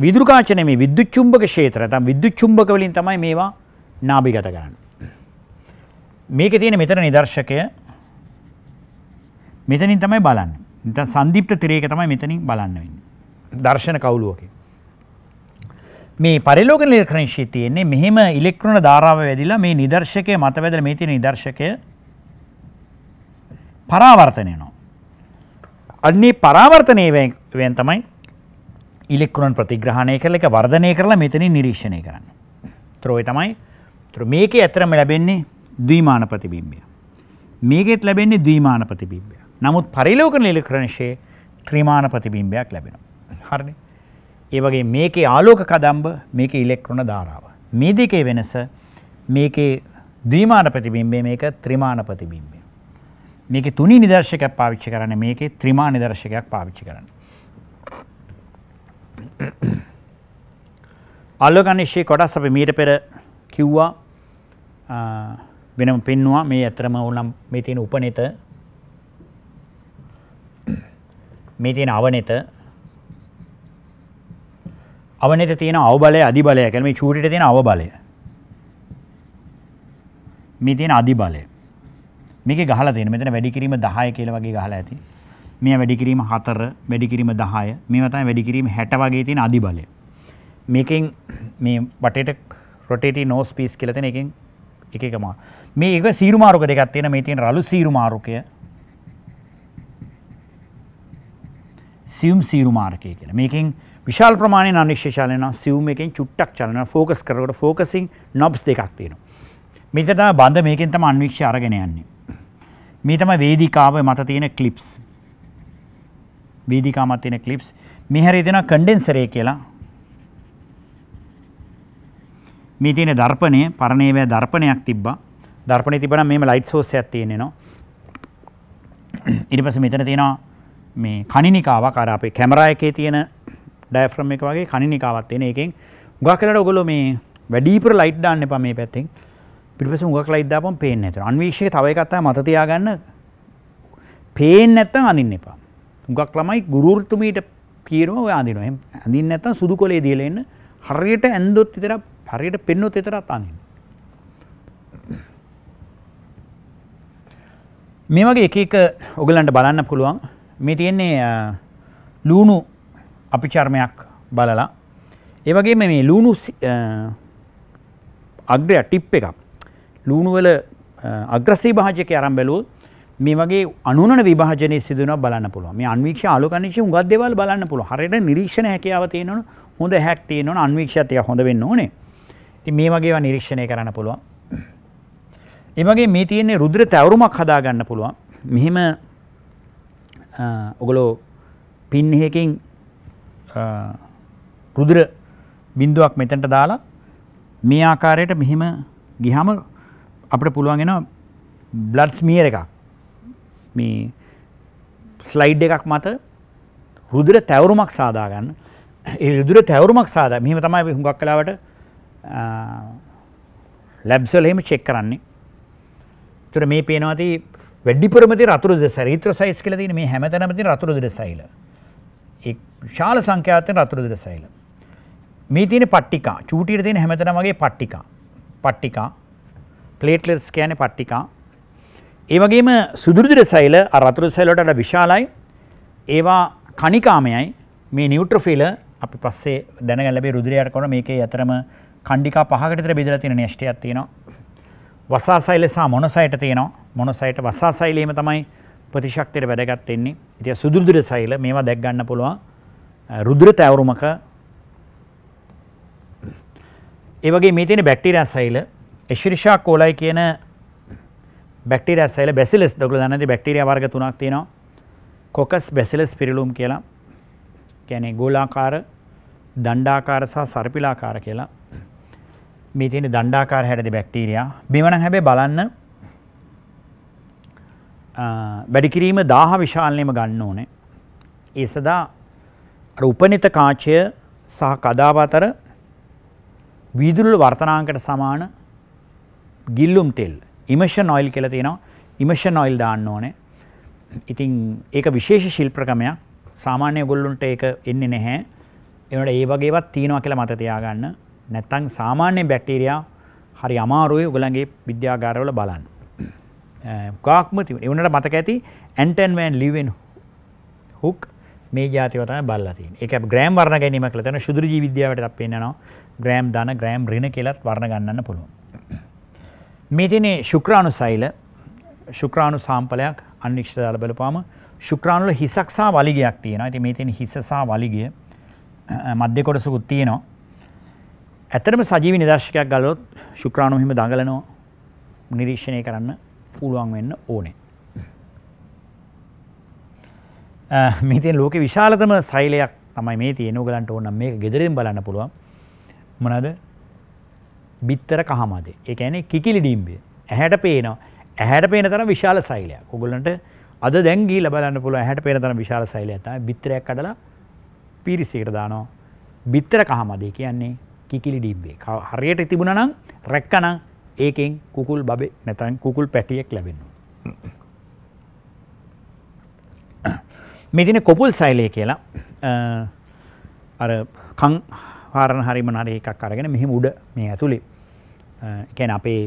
විදුරු කාචනයේ මේ විද්‍යුත් චුම්බක ක්ෂේත්‍ර නැත්නම් විද්‍යුත් චුම්බක වලින් තමයි මේවා නාභිගත කරන්නේ. මේක තියෙන මෙතන නිදර්ශකය මෙතනින් තමයි බලන්න නිතන් සංදිප්ත තිරේක තමයි මෙතනින් බලන්න වෙන්නේ දර්ශන කවුලුවකින් මේ පරිලෝක නිර්ක්‍රංශී තියෙන්නේ මෙහෙම ඉලෙක්ට්‍රෝන ධාරාව වැදිලා මේ නිදර්ශකය මත වැදලා මේ තියෙන නිදර්ශකය පරාවර්තනය වෙනවා අන්නේ පරාවර්තනය වෙන තමයි ඉලෙක්ට්‍රෝන ප්‍රතිග්‍රහණය කරලා එක වර්ධනය කරලා මෙතනින් නිරීක්ෂණය කරන්නේ ඒතර ඔය තමයි ඒතර මේකේ ඇත්තම ලැබෙන්නේ දීමාන ප්‍රතිබිම්බය. මේකෙත් ලැබෙන්නේ දීමාන ප්‍රතිබිම්බය. නමුත් පරිලෝකන ඉලෙක්ට්‍රෝනශයේ ත්‍රිමාන ප්‍රතිබිම්බයක් ලැබෙනවා. හරිනේ. ඒ වගේ මේකේ ආලෝක කදම්බ මේකේ ඉලෙක්ට්‍රෝන ධාරාව. මේ දෙකේ වෙනස මේකේ ද්විමාන ප්‍රතිබිම්බය මේක ත්‍රිමාන ප්‍රතිබිම්බය. මේකේ තුනි නිදර්ශකයක් පාවිච්චි කරන්නේ මේකේ ත්‍රිමාන නිදර්ශකයක් පාවිච්චි කරන්නේ. ආලෝක අනිශ්චය කොටස් අපි මීට පෙර කිව්වා වෙනම පෙන්නවා මේ ඇතරම ඕනම් මේ තියෙන උපනෙත මේ තියෙන අවනෙත අවනෙත තියෙන අවබලය අධිබලය කියන්නේ මේ චූටිට තියෙන අවබලය මේ තියෙන අධිබලය මේකේ ගහලා තියෙන මෙතන වැඩි කිරීම 10 කියලා වගේ ගහලා ඇති මේ වැඩි කිරීම 4 වැඩි කිරීම 10 මේවා තමයි වැඩි කිරීම 60 වගේ තියෙන අධිබලය මේකෙන් මේ වටේට rotating nose piece කියලා තියෙන එකෙන් එක එකම මේක සීරුමාරුක දෙකක් තියෙන මේ තියෙන රළු සීරුමාරුකය සියුම් සීරුමාරකය කියලා. මේකෙන් විශාල ප්‍රමාණය අනිශ්‍යශාලයන සිව්ම එකෙන් චුට්ටක් චලන ෆෝකස් කරකට ෆෝකසින් නොබ්ස් දෙකක් තියෙනවා. මෙතට බඳ මේකෙන් තම අන්වික්ෂ අරගෙන යන්නේ. මේ තම වේදිකාව මත තියෙන කලිප්ස් වේදිකාමත් තියෙන කලිප්ස් මෙහැරි දෙෙන කඩෙන්න්සරේ කියලා මේ තියෙන දර්පනය පරණේවය දර්පනයක් තිබ්බා දර්පණේ තිබුණා මෙහෙම ලයිට් සෝස් එකක් තියෙනවා. ඊට පස්සේ මෙතන තියෙනවා මේ කණිනිකාවක් අර අපේ කැමරා එකේ තියෙන ඩයෆ්‍රම් එක වගේ කණිනිකාවක් තියෙන එකෙන් හුඟක් වෙලාට ඔයගොල්ලෝ මේ වැඩිපුර ලයිට් දාන්න එපා මේ පැත්තෙන්. ඊට පස්සේ හුඟක් ලයිට් දාපම පේන්නේ නැතර. අන්වීක්ෂකේ තව එකක් තමයි මත තියාගන්න. පේන්නේ නැත්නම් අඳින්න එපා. හුඟක් ළමයි ගුරුතුමීට කියනවා ඔය අඳිනවා. එහෙනම් අඳින්න නැත්නම් සුදු කොලේ දියලා එන්න. හරියට ඇන්දොත් විතරක් හරියට පෙන්නොත් විතරක් අඳින්න. මේ වගේ එක එක ඔගලන්ට බලන්න පුළුවන් මේ තියෙන්නේ ලූුණු අපි චර්මයක් බලලා ඒ වගේ මේ ලූුණු අග්‍රය ටිප් එකක් ලූුණුවල අග්‍රසී භාජක අරම් බැලූත් මේ වගේ අනුනන විභාජනය සිදුවන බලන්න පුළුව මේ අන්වීක්ෂ අලුකනිශ උගත් දෙවල් බලන්න පුළුව හරියට නිරීක්ෂණ හැකියාව තියෙනවන හොඳ හැක් තියෙනවන අන්වීක්ෂතය හොඳ වෙන්න ඕනේ ඉතින් මේ වගේවා නිරීක්ෂණය කරන්න පුළුවන් ඒ වගේ මේ තියෙන්නේ රුධිර තැවරුමක් හදා ගන්න පුළුවන්. මෙහෙම ඔගලෝ පින් එකකින් රුධිර බිඳුවක් මෙතනට දාලා මේ ආකාරයට මෙහෙම ගිහම අපිට පුළුවන් වෙනවා බ්ලඩ් ස්මියර් එකක්. මේ ස්ලයිඩ් එකක් මත රුධිර තැවරුමක් සාදා ගන්න. ඒ රුධිර තැවරුමක් සාදා මෙහෙම තමයි හුඟක් කාලවට ලැබ්ස් වල එහෙම චෙක් කරන්නේ. තුර මේ පේනවාති වැඩිපුරමති රතුරද සරීත්‍ර සයිස් කලතින මේ හැමතැනමති රතුරදුර සයිල. ශාල සංඛ්‍යාතන රතුරදුර සයිල. මේ තින පට්ටිකා චූටිර තින හැමතනමගේ පට්ටිකා පට්ටිකා පලේට්ලස් කියන පට්ටිකා. ඒවගේම සුදුරදුර සයිල අරතුර සයිලට විශාලයි ඒවා කනිකාමයයි මේ නිියුට්‍රෆිල අපි පස්සේ දැනගැලබේ රුදුරයට කොන මේකේ ඇතරම කණ්ඩිකා පහකටතර බෙදල තින නිෂ්ටයක් තියෙනවා වසාසයිල සහ මොනසයිට තියෙනවා මොනසයිට වසාසයිලීම තමයි ප්‍රතිශක්තියට වැඩගත් වෙන්නේ. ඉතින් සුදුරුදුර සෛල මේවා දැක් ගන්න පුළුවන්. රුධිර තැවරුමක ඒ වගේ මේ තියෙන බැක්ටීරියා සෛල එශිරිෂා කෝලයි කියන බැක්ටීරියා සෛල බැසිලස් දගල දන්නේ බැක්ටීරියා වර්ග තුනක් තියෙනවා. කොකස් බැසිලස් පිරිලුම් කියලා. කියන්නේ ගෝලාකාර, දණ්ඩාකාර සහ සර්පිලාකාර කියලා. මේ තියෙන දණ්ඩාකාර හැඩති බැක්ටීරියා. බිම නම් හැබැයි බලන්න වැඩි කිරීම 1000 විශාලණයම ගන්න ඕනේ. ඒ සදා අර උපනිත කාචය සහ කදාව අතර වීදුරුල වර්තනාංකයට සමාන ගිල්ලුම් තෙල් ඉමර්ෂන් ඔයිල් කියලා තියෙනවා. ඉමර්ෂන් ඔයිල් දාන්න ඕනේ. ඉතින් ඒක විශේෂ ශිල්පක්‍රමයක්. සාමාන්‍ය ඔයගොල්ලන්ට ඒක එන්නේ නැහැ. ඒනට ඒ වගේවත් තියෙනවා කියලා මත තියාගන්න. නැත්තම් සාමාන්‍ය බැක්ටීරියා හරි අමාරුයි ඔයගලගේ විද්‍යාගාරවල බලන්න. ගාක්ම තිබුණා. ඒ උනට මතක ඇති ඇන්ටන් වෑන් ලිවෙන් හුක් මේ જાතිව තමයි බලලා තියෙන්නේ. ඒක ග්‍රෑම් වර්ණ ගැනීම කියලා තමයි සුදුරු ජීව විද්‍යාවට අපි පෙන්නනවා. ග්‍රෑම් ධන ග්‍රෑම් ඍණ කියලාත් වර්ණ ගන්නන්න පුළුවන්. මේ තියෙන්නේ ශුක්‍රාණුසෛල ශුක්‍රාණු සාම්පලයක් අන්වික්ෂිත දාලා බලපුවාම ශුක්‍රාණු වල හිසක් සහ වලිගයක් තියෙනවා. ඉතින් මේ තියෙන හිස සහ වලිගය මධ්‍ය කොටසකුත් තියෙනවා. ඇතරම සජීවි නිදර්ශකයක් ගලොත් ශුක්‍රාණු හිම දඟලනවා නිරීක්ෂණය කරන්න පුළුවන් වෙන්න ඕනේ. මේ තියෙන ලෝකේ විශාලතම සෛලයක් තමයි මේ තියෙන. ඕගලන්ට ඕන නම් මේක gederin බලන්න පුළුවන්. මොනවාද? බිත්තර කහමදේ. ඒ කියන්නේ කිකිලි ඩිම්බය. ඇහැට පේනවා. ඇහැට පේන තරම් විශාල සෛලයක්. ඕගලන්ට අද දැන් ගිහිල්ලා බලන්න පුළුවන් ඇහැට පේන තරම් විශාල සෛලයක් තමයි. බිත්තරයක් කඩලා පීරිසයකට දානවා. බිත්තර කහමදේ කියන්නේ කිකිලි ඩිබ්බේ හරියට තිබුණනම් රැක්කනං ඒකෙන් කුකුල් බබේ නැතන් කුකුල් පැටියෙක් ලැබෙනවා. මෙතින කොපුල් සයිලය කියලා අර කං හාරණ හරිම නර එකක් අරගෙන මෙහිම උඩ මේ ඇතුළේ එකැන අපේ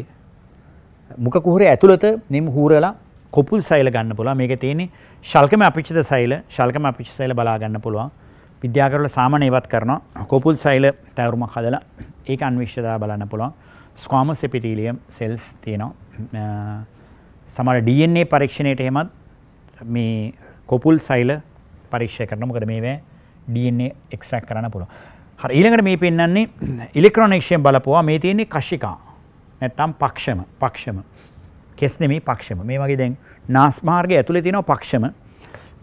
මුකකුහරේ ඇතුළත නිම් හූරලා කොපුල් සයිල ගන්න පුළුව මේක තියෙන්නේ ශල්කම අපිච්චිත සයිල ශල්කම අපිච්ච සයිල බලාගන්න පුළුවන් විද්‍යාකරල සාමන ඒවත් කරනවා කොපුල් සයිල තැවරුමක් හදලා ඒක අන්විශ්්‍යතා බලන්න පුළුවන් ස්කෝම සෙපිටීලියම් සෙල්ස් තියෙනවා සමර ඩන්නේ පරීක්ෂණයට හෙමත් මේ කොපුල් සයිල පරීක්ෂය කරන මොකද මේවැ ඩන්නේ එක්ස්ට්‍රක් කරන්න පුළුව හරි ඊළඟට මේ පෙන්න්නේ ඉලෙක්ට්‍රොනෙක්ෂයෙන් බලපුවා මේ තියෙන්නේ කශිකා නැත්තම් පක්ෂම පක්ෂම කෙස්නෙමේ පක්ෂම මේ වගේ දැන් නාස්මාර්ගය ඇතුළ තියෙනවා පක්ෂම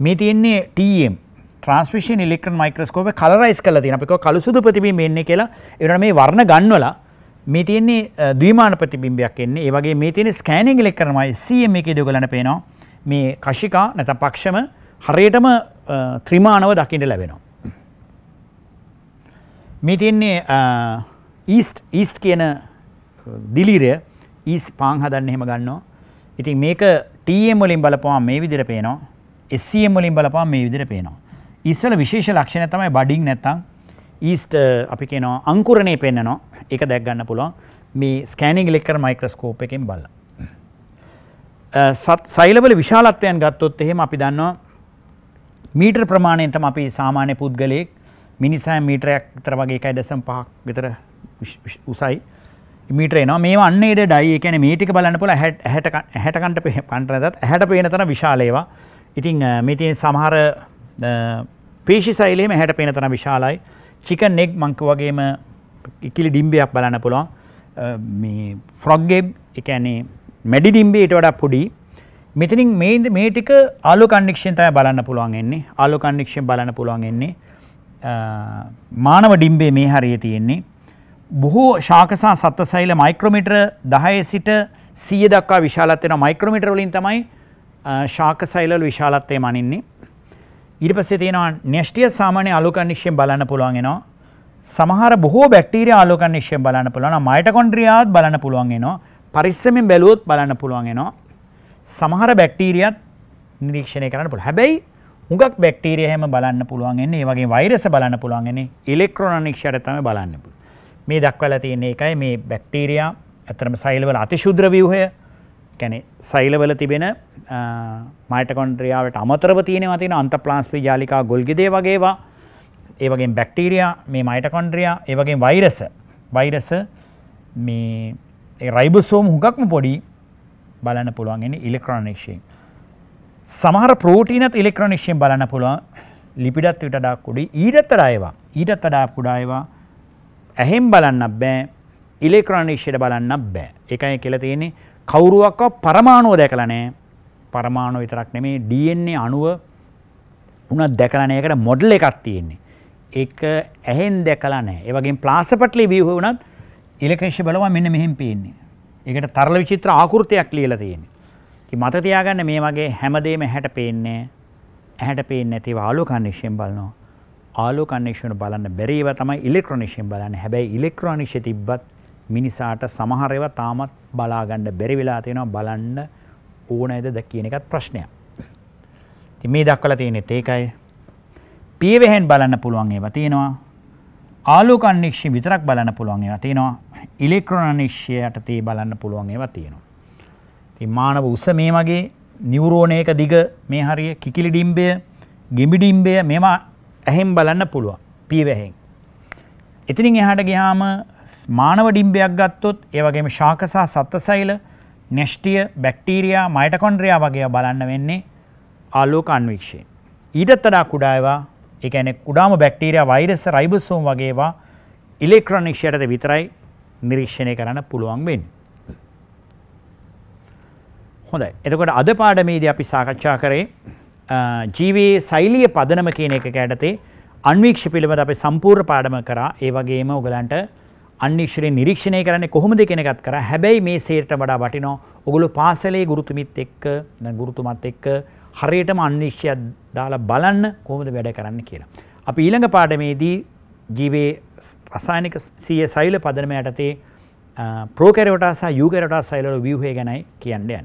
මේ තියෙන්නේ TEM transmission electron microscope colourised කරලා තියෙනවා. අපි කියව කළු සුදු ප්‍රතිබිම්බ එන්නේ කියලා. ඒ වෙනුවට මේ වර්ණ ගන්වලා මේ තියෙන්නේ ද්විමාන ප්‍රතිබිම්බයක් එන්නේ. ඒ වගේ මේ තියෙන්නේ ස්කෑනින් ඉලෙක්ට්‍රන්මයි CM එකේදී ඔයගලන්ට පේනවා. මේ කශිකා නැත්නම් පක්ෂම හරියටම ත්‍රිමාණව දකින්න ලැබෙනවා. මේ තියෙන්නේ ඊස්ට් ඊස්ට් කියන දිලිරය ඊස් පාන් හදන්න එහෙම ගන්නවා. ඉතින් මේක TM වලින් බලපුවාම මේ විදිහට පේනවා. SCM වලින් බලපුවාම මේ විදිහට පේනවා. ඉස්සල විශේෂ ලක්ෂණ තමයි බඩින් නැත්තං ඊස්ට අපි කියනවා අංකුරණය පෙන්න්නනවා එක දැක්ගන්න පුළුවන් මේ ස්කෑනිං ලෙක්කර මයික්‍රස්කෝප් එකෙන් බල්ල. සත් සයිලබල විශාලත්වයන් ගත්තොත් එහෙම අපි දන්නවා මීටර් ප්‍රමාණයෙන්තම අපි සාමාන්‍ය පුද්ගලයෙක් මිනිසාය මීටරයක් තර වගේ එකයි දසම් පහක් විතර උසයි මීටරේ නවා මේ අන්නේට ඩයි එකන මේටික බලන්න පුල හැටකට පන්ටනදත් හැට පේන තන විශාලේවා ඉතිං මේතින් සමහර පේශි සයිලේම හැට පේන තන විශාලයි චික නෙක් මංක වගේම ඉකිලි ඩිම්බයක් බලන්න පුළුවන් ෆ්‍රොග්ගේ එකනේ මැඩි ඩිම්බේ ඊට වඩා පොඩි මෙතනින් මේ මේ ටික ආලෝ කන්ඩික්ෂන් තමයි බලන්න පුළුවන් එන්නේ ආලෝ කන්ඩික්ෂන් බලන්න පුළුවන් එන්නේ මානව ඩිම්බේ මේ හරිය තියෙන්නේ බොහෝ ශාක සහ සත්ත්ව සෛල මයික්‍රෝමීටර 10 සිට 100 දක්වා විශාලත්වය වෙනවා මයික්‍රෝමීටර වලින් තමයි ශාක සෛලවල විශාලත්වය මනින්නේ ඊට පස්සේ තියෙනවා න්‍යෂ්ටිය සාමාන්‍ය ආලෝකන් නිශ්චයෙන් බලන්න පුළුවන් වෙනවා. සමහර බොහෝ බැක්ටීරියා ආලෝකන් නිශ්චයෙන් බලන්න පුළුවන්. මයිටොකොන්ඩ්‍රියාත් බලන්න පුළුවන් වෙනවා. පරිස්සමෙන් බැලුවොත් බලන්න පුළුවන් වෙනවා. සමහර බැක්ටීරියාත් නිරීක්ෂණය කරන්න පුළුවන්. හැබැයි හුඟක් බැක්ටීරිය හැම බලන්න පුළුවන් එන්නේ. ඒ වගේ වෛරස බලන්න පුළුවන් එන්නේ. ඉලෙක්ට්‍රෝන නිරීක්ෂණයට තමයි බලන්න පුළුවන්. මේ දක්වලා තියෙන එකයි මේ බැක්ටීරියා ඇත්තටම සෛලවල අතිශුද්‍ර ව්‍යුහය කැනෙ සයිලවල තිබෙන මයිටකොන්ඩ්‍රියාවට අමතරව තියෙනවා තියෙන අන්ත ප්ලාන්ස්පි ජාලිකා ගොල්ගිදේ වගේවා ඒවගේ බැක්ටීරයා මේ මයිටකොන්ඩ්‍රියා ඒවගේ වෛරස වෛරස මේ රයිබසෝම් හුඟක්ම පොඩි බලන්න පුළුවන්ගෙන ඉලෙක්ට්‍රොනික්ෂයෙන් සමහර ප්‍රෝටීනත් ඉලෙක්ට්‍රොනික්ෂයෙන් බලන්න පුළුවන් ලිපිඩත් විටඩා කුඩි ඊටත්තර අයවා ඊටත් අඩා කුඩායවා ඇහෙම් බලන්න බෑ ඉලෙක්ට්‍රොනික්ෂයට බලන්න බෑ එකයි කෙල තියෙන්නේ කවුරුවක්ව පරමාණුව දැකලා නෑ පරමාණු විතරක් නෙමේ DNA අණුව උනත් දැකලා නෑ ඒකට මොඩල් එකක් තියෙන්නේ. ඒක ඇහෙන් දැකලා නෑ. ඒ වගේම ප්ලාසපට්ලි ව්‍යුහ වුණත් ඉලක්ෂ්‍ය බලවා මෙන්න මෙහෙම පේන්නේ. ඒකට තරල විචිත්‍ර ආකෘතියක් ලියලා තියෙන්නේ. ඉතින් මත තියාගන්න මේ වගේ හැමදේම ඇහැට පේන්නේ ඇහැට පේන්නේ නැතිව ආලෝකනිශ්යෙන් බලනවා. ආලෝකනිශ්යෙන් බලන්න බැරි ඒවා තමයි ඉලෙක්ට්‍රොනිශ්යෙන් බලන්නේ. හැබැයි ඉලෙක්ට්‍රොනිශ්ය තිබ්බත් මිනිසාට සමහර ඒවා තාමත් බලාගණ්ඩ බැරි වෙලා තියෙනවා බලන්න ඕනයිද ද කියන එකත් ප්‍රශ්නයක්. ති මේ දක්වල තියෙනෙත් ඒකයි. පියවෙහෙන් බලන්න පුළුවන් ඒව තියෙනවා. ආලෝකන්නික්ෂි විතරක් බලන්න පුළුවන් ඒව තියෙනවා. ඉලෙක්ට්‍රොනනික්ෂයට තේ බලන්න පුළුවන් ඒව තියෙනවා. ති මානව උස මේ වගේ නිවරෝණයක දිග මේ හරිය කිකිලි ඩිම්බය ගිමිඩිම්බය මෙම ඇහෙම් බලන්න පුළුවන් පියවැහෙන්. එතිනින් එහාට ගියාම මානව ඩිම්බයක් ගත්තොත් ඒවගේම ශාකසා සත්තසයිල නෙෂ්ටිය බැක්ටීරයා මයිටකොන්ඩ්‍රියා වගේ බලන්න වෙන්නේ ආලෝක අන්වික්ෂයෙන්. ඊටත්තඩා කුඩායවා එකනෙ කුඩාම බැක්ටීරයා වෛරස රයිබසෝම් වගේවා ඉලෙක්ට්‍රොනික්ෂයටද විතරයි නිරීක්ෂණය කරන්න පුළුවන් වෙන්. හොඳ එතකොට අද පාඩමේද අපි සාකච්ඡා කරේ ජීවයේ සෛලිය පදනම කියන එක ඇඩතේ අන්වීක්ෂ පිළිබඳ අප සම්පූර් පාඩම කරා ඒ වගේම උගලන්ට අනික්ෂරේ නිරීක්ෂණය කරන්නේ කොහොමද කියන එකත් කරා. හැබැයි මේ සේරට වඩා වටිනවා ඔගොල්ලෝ පාසලේ ගුරුතුමිත් එක්ක දැන් ගුරුතුමත් එක්ක හරියටම අනික්ෂය දාලා බලන්න කොහොමද වැඩ කරන්න කියලා. අපි ඊළඟ පාඩමේදී ජීවේ රසායනික සිය සෛල පදනම යටතේ ප්‍රෝකැරවටා සහ යූකැරටා සෛලවල ව්‍යුහය ගැනයි කියන්න යන්නේ.